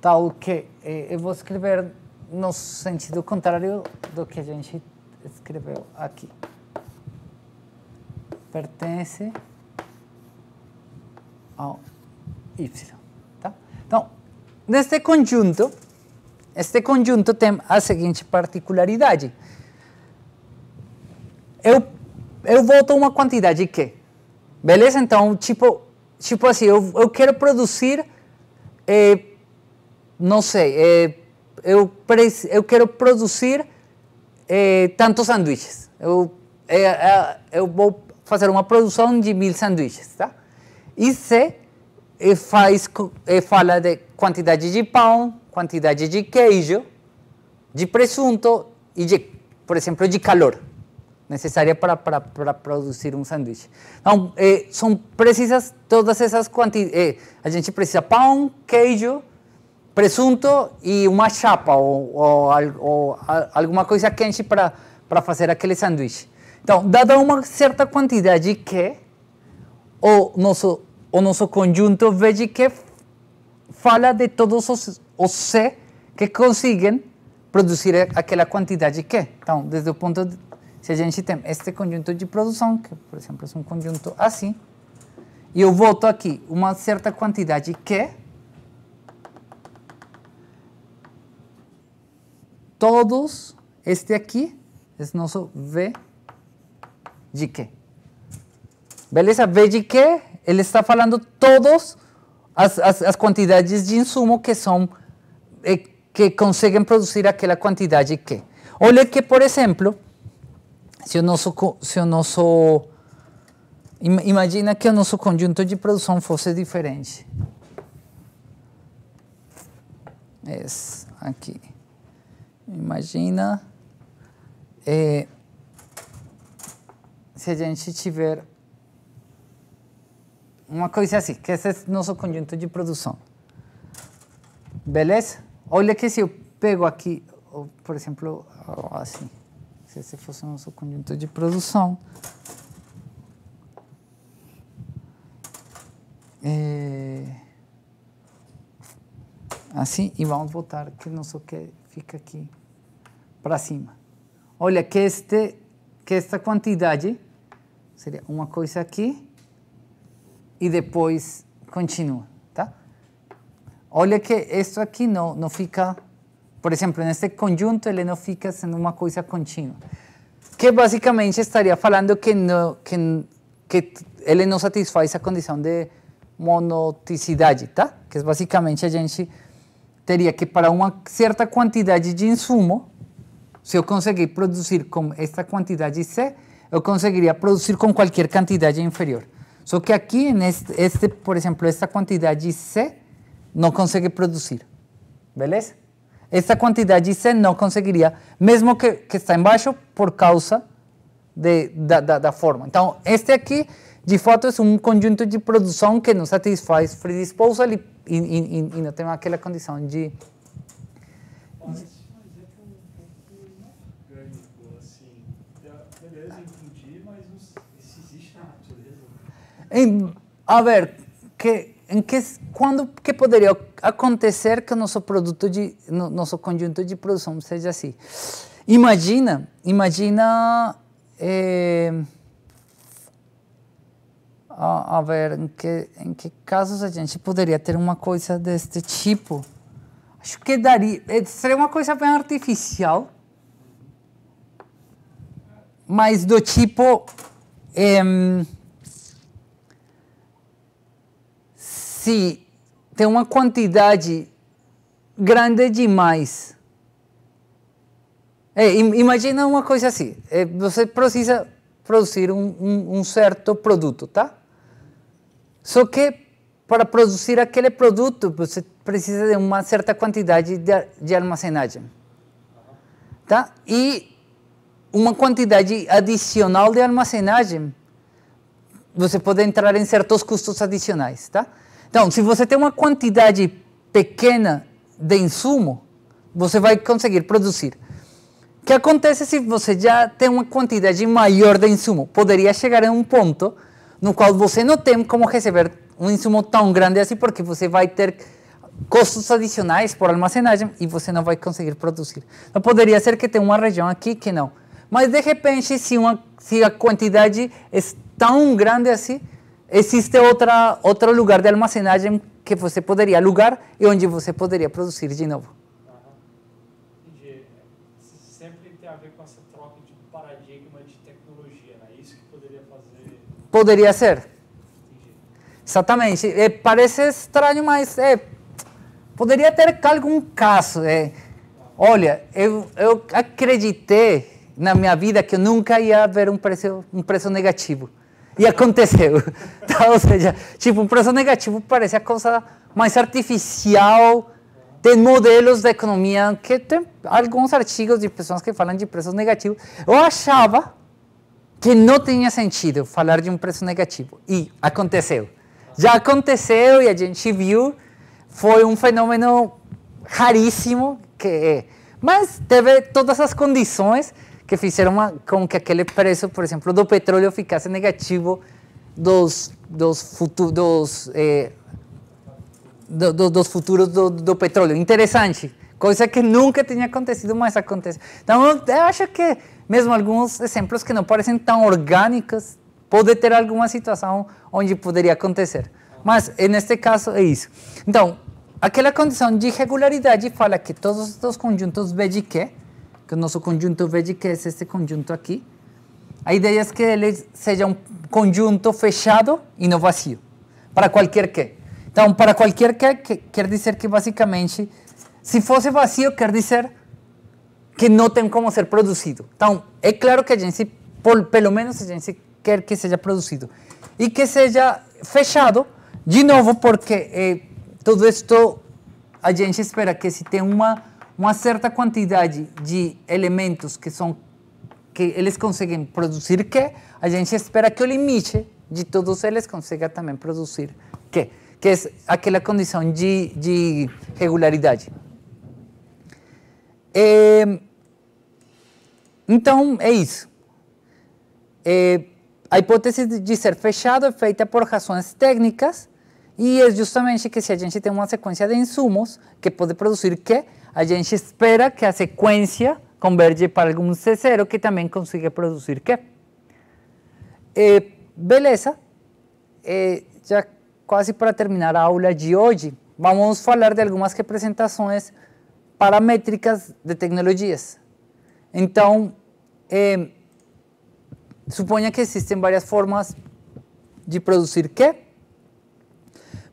tal que eu eh, vou escrever no sentido contrário do que a gente escreveu aqui. Pertence ao y. Tá? Então, neste conjunto, este conjunto tem a seguinte particularidade. Eu, eu volto uma quantidade que, beleza? Então, tipo, tipo assim, eu, eu quero produzir, eh, não sei, eh, eu, eu quero produzir é, tantos sanduíches. Eu, é, eu vou fazer uma produção de mil sanduíches, tá? E se faz, fala de quantidade de pão, quantidade de queijo, de presunto e, de, por exemplo, de calor necessária para, para, para produzir um sanduíche. Então, é, são precisas todas essas quantidades. É, a gente precisa pão, queijo, presunto e uma chapa ou, ou, ou alguma coisa quente para fazer aquele sanduíche. Então, dada uma certa quantidade que o nosso, o nosso conjunto veja que fala de todos os, os C que conseguem produzir aquela quantidade que. Então, desde o ponto de, se a gente tem este conjunto de produção, que por exemplo é um conjunto assim, e eu volto aqui uma certa quantidade que todos, este aqui, é nosso V de Q. Beleza? V de Q, ele está falando todas as, as, as quantidades de insumo que são, eh, que conseguem produzir aquela quantidade Q. Olha que, por exemplo, se o nosso, se o nosso imagina que o nosso conjunto de produção fosse diferente. Esse aqui. Imagina é, se a gente tiver uma coisa assim, que esse é nosso conjunto de produção. Beleza? Olha que se eu pego aqui, por exemplo, assim, se esse fosse nosso conjunto de produção, assim e vamos votar que não sei o que fica aqui para cima. Olha que este que esta quantidade seria uma coisa aqui e depois continua, tá? Olha que isso aqui não não fica, por exemplo, nesse conjunto ele não fica sendo uma coisa contínua. Que basicamente estaria falando que não que que ele não satisfaz a condição de monoticidade, tá? Que é basicamente a gente teria que, para uma certa quantidade de insumo, se eu conseguir produzir com esta quantidade C, eu conseguiria produzir com qualquer quantidade inferior. Só que aqui, neste, este, por exemplo, esta quantidade C não consegue produzir. Beleza? Esta quantidade C não conseguiria, mesmo que, que está embaixo, por causa de, da, da, da forma. Então, este aqui de fato, é um conjunto de produção que não satisfaz free disposal e, e, e, e não tem aquela condição de. Em, a ver, que, em que, quando que poderia acontecer que o nosso produto de no, nosso conjunto de produção seja assim? Imagina, imagina. Eh, a, a, ver em que, em que casos a gente poderia ter uma coisa deste tipo. Acho que daria. Eh, seria uma coisa bem artificial, mas do tipo. se tem uma quantidade grande demais. É, imagina uma coisa assim: é, você precisa produzir um, um, um certo produto, tá? Só que para produzir aquele produto, você precisa de uma certa quantidade de, de armazenagem. Tá? E uma quantidade adicional de armazenagem, você pode entrar em certos custos adicionais. Tá? Então, se você tem uma quantidade pequena de insumo, você vai conseguir produzir. O que acontece se você já tem uma quantidade maior de insumo? Poderia chegar a um ponto no qual você não tem como receber um insumo tão grande assim, porque você vai ter custos adicionais por armazenagem e você não vai conseguir produzir. poderia ser que tenha uma região aqui que não. Mas, de repente, se, uma, se a quantidade é tão grande assim, existe outra, outro lugar de armazenagem que você poderia alugar e onde você poderia produzir de novo. Poderia ser. Exatamente. É, eh, parece estranho, mas é, eh, poderia ter algum caso. É, olha, eu, eu acreditei na minha vida que eu nunca ia ver um preço, um preço negativo. E aconteceu. [LAUGHS] Então, ou seja, tipo, um preço negativo parece a coisa mais artificial. Tem modelos da economia que tem alguns artigos de pessoas que falam de preços negativos. Eu achava que não tinha sentido falar de um preço negativo. E aconteceu. Já aconteceu e a gente viu. Foi um fenômeno raríssimo, que é. mas teve todas as condições que fizeram com que aquele preço, por exemplo, do petróleo ficasse negativo dos, dos, futu, dos, eh, do, do, dos futuros do, do petróleo. Interessante. Coisa que nunca tinha acontecido, mas aconteceu. Então, eu acho que mesmo alguns exemplos que não parecem tão orgânicos, pode ter alguma situação onde poderia acontecer. Mas, neste caso, é isso. Então, aquela condição de regularidade fala que todos os conjuntos B de Q, que o nosso conjunto B de Q é este conjunto aqui, a ideia é que ele seja um conjunto fechado e não vazio, para qualquer Q. Então, para qualquer Q, quer dizer que basicamente, se fosse vazio, quer dizer que no tiene cómo ser producido. Entonces, es claro que a gente, por, pelo menos a gente quiere que sea producido y que sea fechado, de nuevo, porque eh, todo esto a gente espera que si tiene una una cierta cantidad de elementos que son, que ellos consiguen producir que a gente espera que el limite de todos ellos consiga también producir qué, que es aquella condición de, regularidad. Eh, Então, é isso. É, a hipótese de ser fechado é feita por razões técnicas e é justamente que se a gente tem uma sequência de insumos que pode produzir que a gente espera que a sequência converge para algum C0 que também consiga produzir que. É, beleza. É, já quase para terminar a aula de hoje, vamos falar de algumas representações paramétricas de tecnologias. Entonces, é, eh, que existen varias formas de producir ¿qué?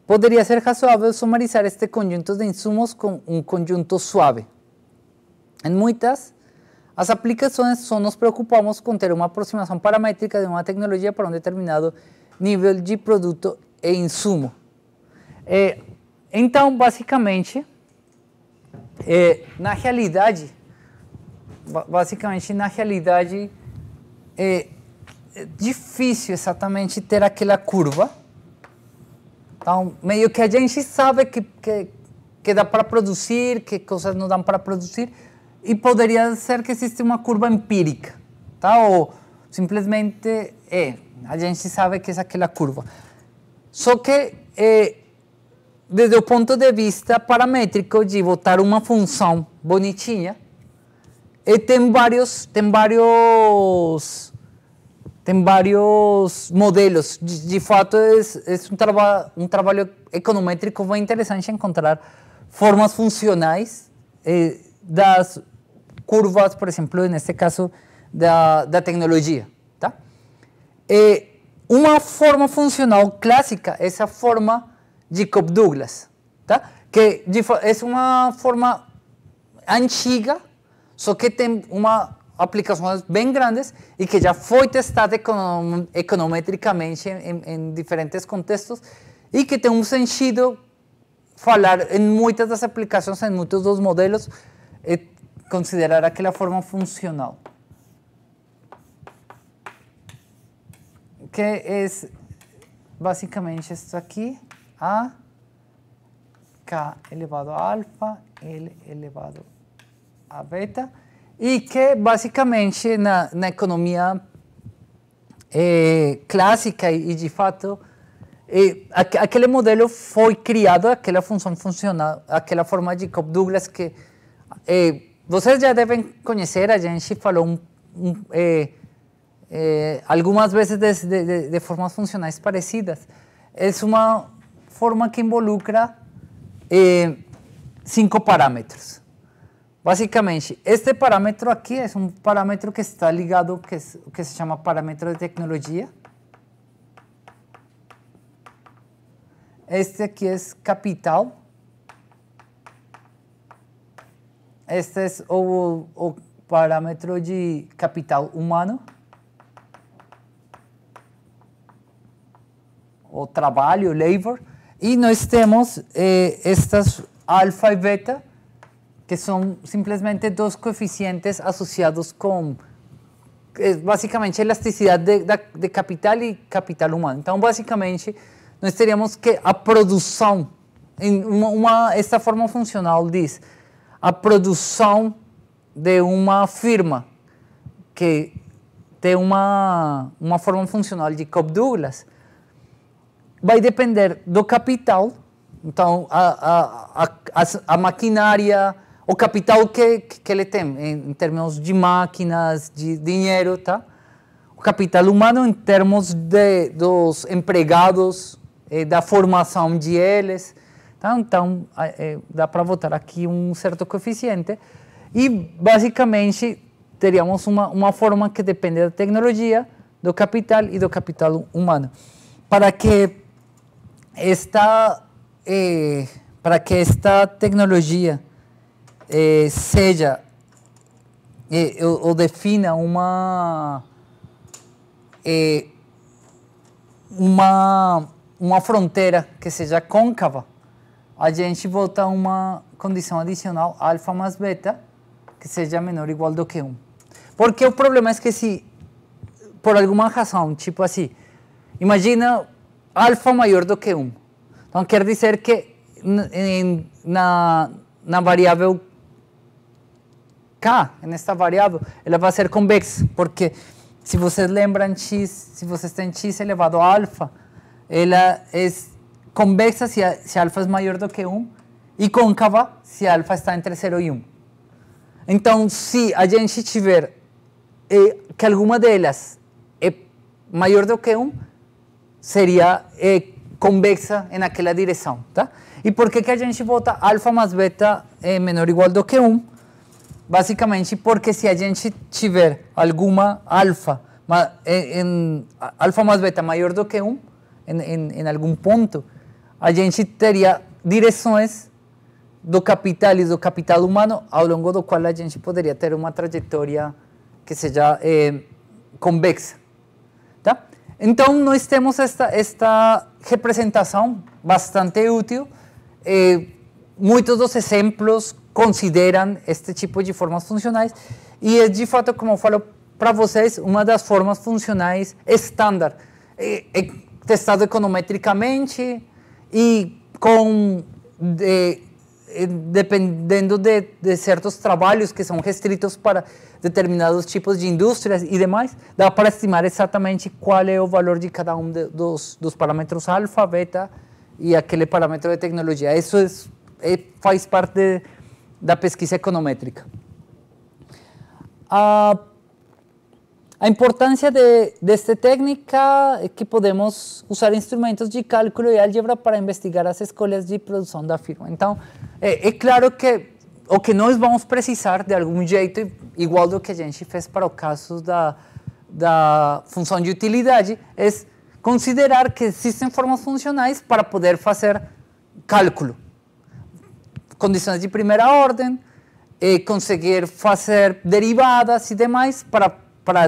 Podría ser razoável sumarizar este conjunto de insumos con un conjunto suave. En muchas, as aplicaciones son nos preocupamos con tener una aproximación paramétrica de una tecnología para un determinado nivel de producto e insumo. Eh, entonces, básicamente, basicamente, é, na basicamente, na realidade, é, é difícil exatamente ter aquela curva. Então, meio que a gente sabe que, que, que dá para produzir, que coisas não dão para produzir, e poderia ser que existe uma curva empírica, tá? Ou simplesmente é, a gente sabe que é aquela curva. Só que, é, desde o ponto de vista paramétrico de botar uma função bonitinha, e eh, tem vários, tem vários, tem vários modelos. De, de fato, é, é um, traba, um trabalho econométrico bem interessante encontrar formas funcionais eh, das curvas, por exemplo, neste caso, da, da tecnologia. Tá? Eh, uma forma funcional clássica é essa forma de Cobb-Douglas, tá? que de, é uma forma antiga so que tiene uma aplicações bien grandes y que ya fue testada econométricamente econometricamente diferentes contextos Y que tem un sentido muchas de las aplicaciones, en muchos de dos modelos, e considerar la forma funcional. Que es básicamente esto aquí. A, K elevado a alfa, L elevado a aberta e que basicamente na, na economia eh, clássica e de fato eh, aquele modelo foi criado aquela função funciona, aquela forma de Cobb Douglas que eh, vocês já devem conhecer a gente falou um, um, algumas vezes de, de, de, formas funcionais parecidas é uma forma que involucra cinco parâmetros Basicamente, este parâmetro aqui é um parâmetro que está ligado que, o que se chama parâmetro de tecnologia. Este aqui é capital. Este é o, o parâmetro de capital humano. O trabalho, labor. E nós temos eh, estas alfa e beta que são simplesmente dois coeficientes associados com eh, basicamente elasticidade de, de, de capital e capital humano. Então, basicamente, nós teríamos que a produção, uma, uma, esta forma funcional diz a produção de uma firma que tem uma, uma forma funcional de Cobb Douglas vai depender do capital, então a, a, a, a o capital que, que ele tem em, em termos de máquinas, de dinheiro, tá? O capital humano em termos de, dos empregados, eh, da formação de eles. Tá? Então, eh, dá para votar aqui um certo coeficiente. E, basicamente, teríamos uma, uma forma que depende da tecnologia, do capital e do capital humano. Para que esta, eh, para que esta tecnologia eh, seja é, eh, ou, defina uma eh, uma uma fronteira que seja côncava, a gente vota uma condição adicional alfa mais beta que seja menor ou igual do que 1. Porque o problema é que se, por alguma razão, tipo assim, imagina alfa maior do que 1. Então quer dizer que na, na variável K, nesta variável, ela vai ser convexa, porque se vocês lembram x, se vocês têm x elevado a alfa, ela é convexa se, se alfa é maior do que 1 e côncava se alfa está entre 0 e 1. Então, se a gente tiver é, que alguma delas é maior do que 1, seria é, convexa naquela direção. Tá? E por que, que a gente bota alfa mais beta é menor ou igual do que 1? Básicamente porque si hay gente tiver alguna alfa en, alfa más beta mayor do que 1 en, en, algún punto, a gente tendría direcciones do capital y do capital humano A lo de do cual a gente podría tener Una trayectoria que sea eh, convexa. entonces Entonces tenemos esta, esta representación bastante útil. Eh, muchos de dos ejemplos consideram este tipo de formas funcionais e é de fato, como eu falo para vocês, uma das formas funcionais estándar, é, é testado econometricamente e com de, eh, dependendo de, de, certos trabalhos que são restritos para determinados tipos de indústrias e demais, dá para estimar exatamente qual é o valor de cada um de, dos, dos parâmetros alfa, beta e aquele parâmetro de tecnologia. Isso é, é, faz parte da pesquisa econométrica. la ah, a de, esta técnica é eh, que podemos usar instrumentos de cálculo y álgebra para investigar as escolhas de produção da firma. Então, é, eh, claro que o que nós vamos precisar de algum jeito, igual do que a gente fez para o caso da, da função de utilidade, é considerar que existem formas funcionais para poder fazer cálculo. condições de primeira ordem, eh, conseguir fazer derivadas e demais para, para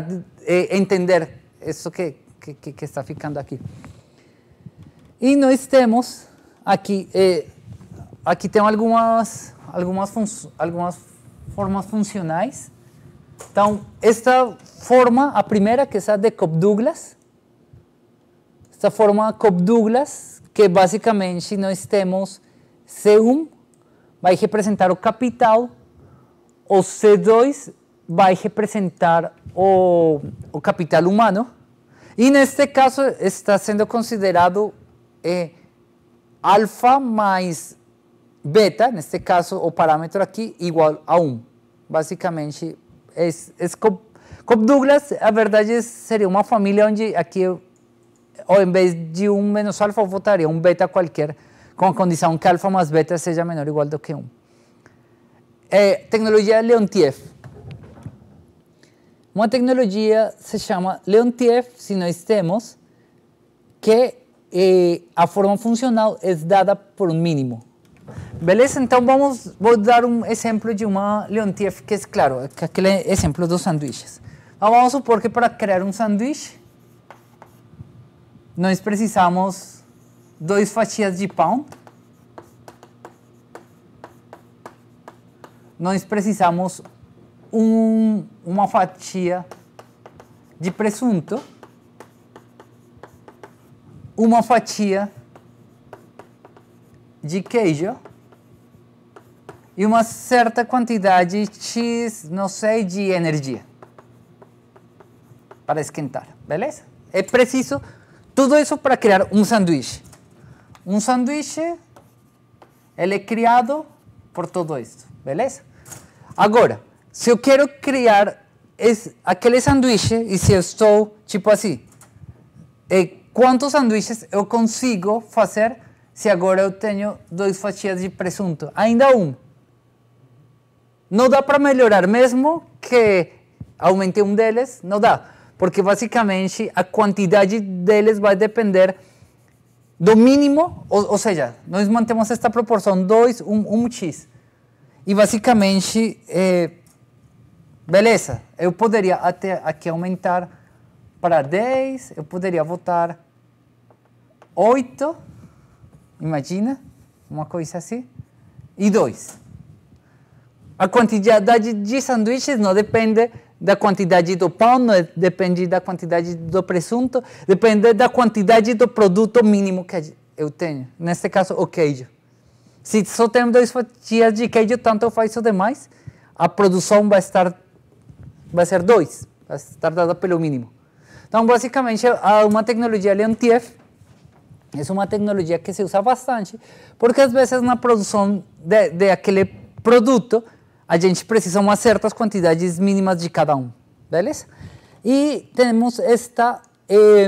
eh, entender isso que, que, que, está ficando aqui. E nós temos aqui, eh, aqui tem algumas, algumas, algumas formas funcionais. Então, esta forma, a primeira, que é a de Cobb-Douglas, esta forma Cobb-Douglas, que basicamente nós temos C1 vai representar o capital, o C2 vai representar o, o capital humano, e neste caso está sendo considerado é, alfa mais beta, neste caso o parâmetro aqui, igual a 1. Basicamente, é, é Cobb Douglas, a verdade, é, seria uma família onde aqui, ou em vez de um menos alfa, eu votaria um beta qualquer, con condición que alfa más beta sea menor o igual do que 1. Eh, tecnología tecnología Leontief. Una tecnología se llama Leontief, si no estemos, que eh, a forma funcional es dada por un mínimo. Beleza? Entonces, vamos, a dar un ejemplo de una Leontief que es claro, que ejemplo aquele dos sándwiches. Então, ah, vamos supor que para crear un sándwich nos precisamos 2 fatias de pão. Nós precisamos um, uma fatia de presunto, uma fatia de queijo e uma certa quantidade de X, não sei, de energia para esquentar, beleza? É preciso tudo isso para criar um sanduíche. Um sanduíche, ele é criado por tudo isso, beleza? Agora, se eu quero criar esse, aquele sanduíche e se eu estou, tipo assim, quantos eh, sanduíches eu consigo fazer se agora eu tenho duas fatias de presunto? Ainda um. Não dá para melhorar, mesmo que aumente um deles, não dá. Porque basicamente a quantidade deles vai depender do mínimo, ou, ou seja, nós mantemos esta proporção 2, 1, um, 1x. e basicamente, é, eh, beleza, eu poderia até aqui aumentar para 10, eu poderia votar 8, imagina, uma coisa assim, e 2. A quantidade de sanduíches não depende da quantidade do pão, né? depende da quantidade do presunto, depende da quantidade do produto mínimo que eu tenho. neste caso, o queijo. Se só tenho dois fatias de queijo, tanto faz o demais, a produção vai estar, vai ser dois, vai estar dada pelo mínimo. Então, basicamente, há é uma tecnologia Leontief, é uma tecnologia que se usa bastante, porque às vezes na produção de, de aquele produto, a gente precisa umas certas quantidades mínimas de cada um, beleza? E temos esta eh,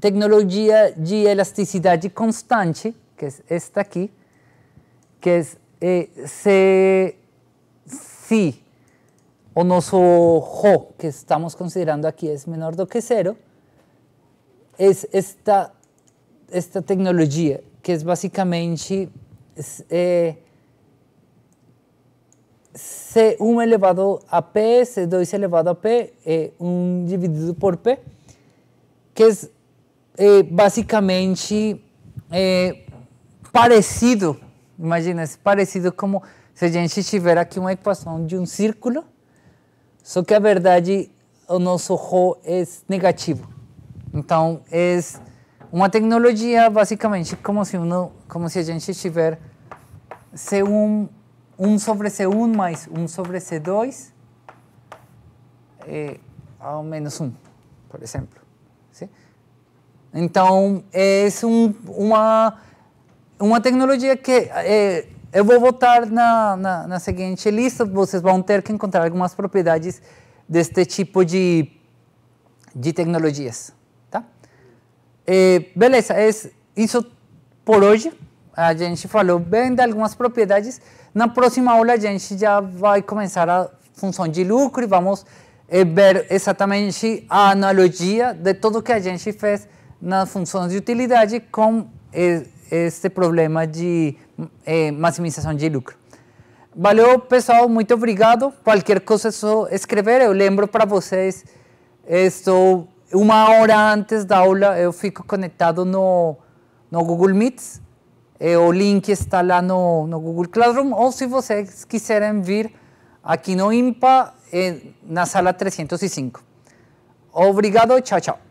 tecnologia de elasticidade constante, que é esta aqui, que é, eh, se, se o nosso ρ, que estamos considerando aqui, é menor do que zero, é esta, esta tecnologia, que é basicamente... C1 elevado a P, C2 elevado a P é 1 dividido por P, que é, é basicamente é, parecido, imagina, é parecido como se a gente tiver aqui uma equação de um círculo, só que a verdade o nosso Rho é negativo. Então, é uma tecnologia basicamente como se, uno, como se a gente tiver C1 1 sobre C1 mais 1 sobre C2 é eh, ao menos 1, por exemplo. Sim? Então, é um, uma, uma tecnologia que é, eu vou votar na, na, na, seguinte lista. Vocês vão ter que encontrar algumas propriedades deste tipo de, de tecnologias. Tá? É, beleza, é isso por hoje. A gente falou bem de algumas propriedades. Na próxima aula a gente já vai começar a função de lucro e vamos é, ver exatamente a analogia de tudo que a gente fez nas funções de utilidade com é, este problema de é, maximização de lucro. Valeu, pessoal, muito obrigado. Qualquer coisa é só escrever. Eu lembro para vocês, estou uma hora antes da aula, eu fico conectado no, no Google Meets. Eh, o link está lá no, Google Classroom, O si vocês quiserem vir aquí no IMPA, en la sala 305. Obrigado, chao, chao.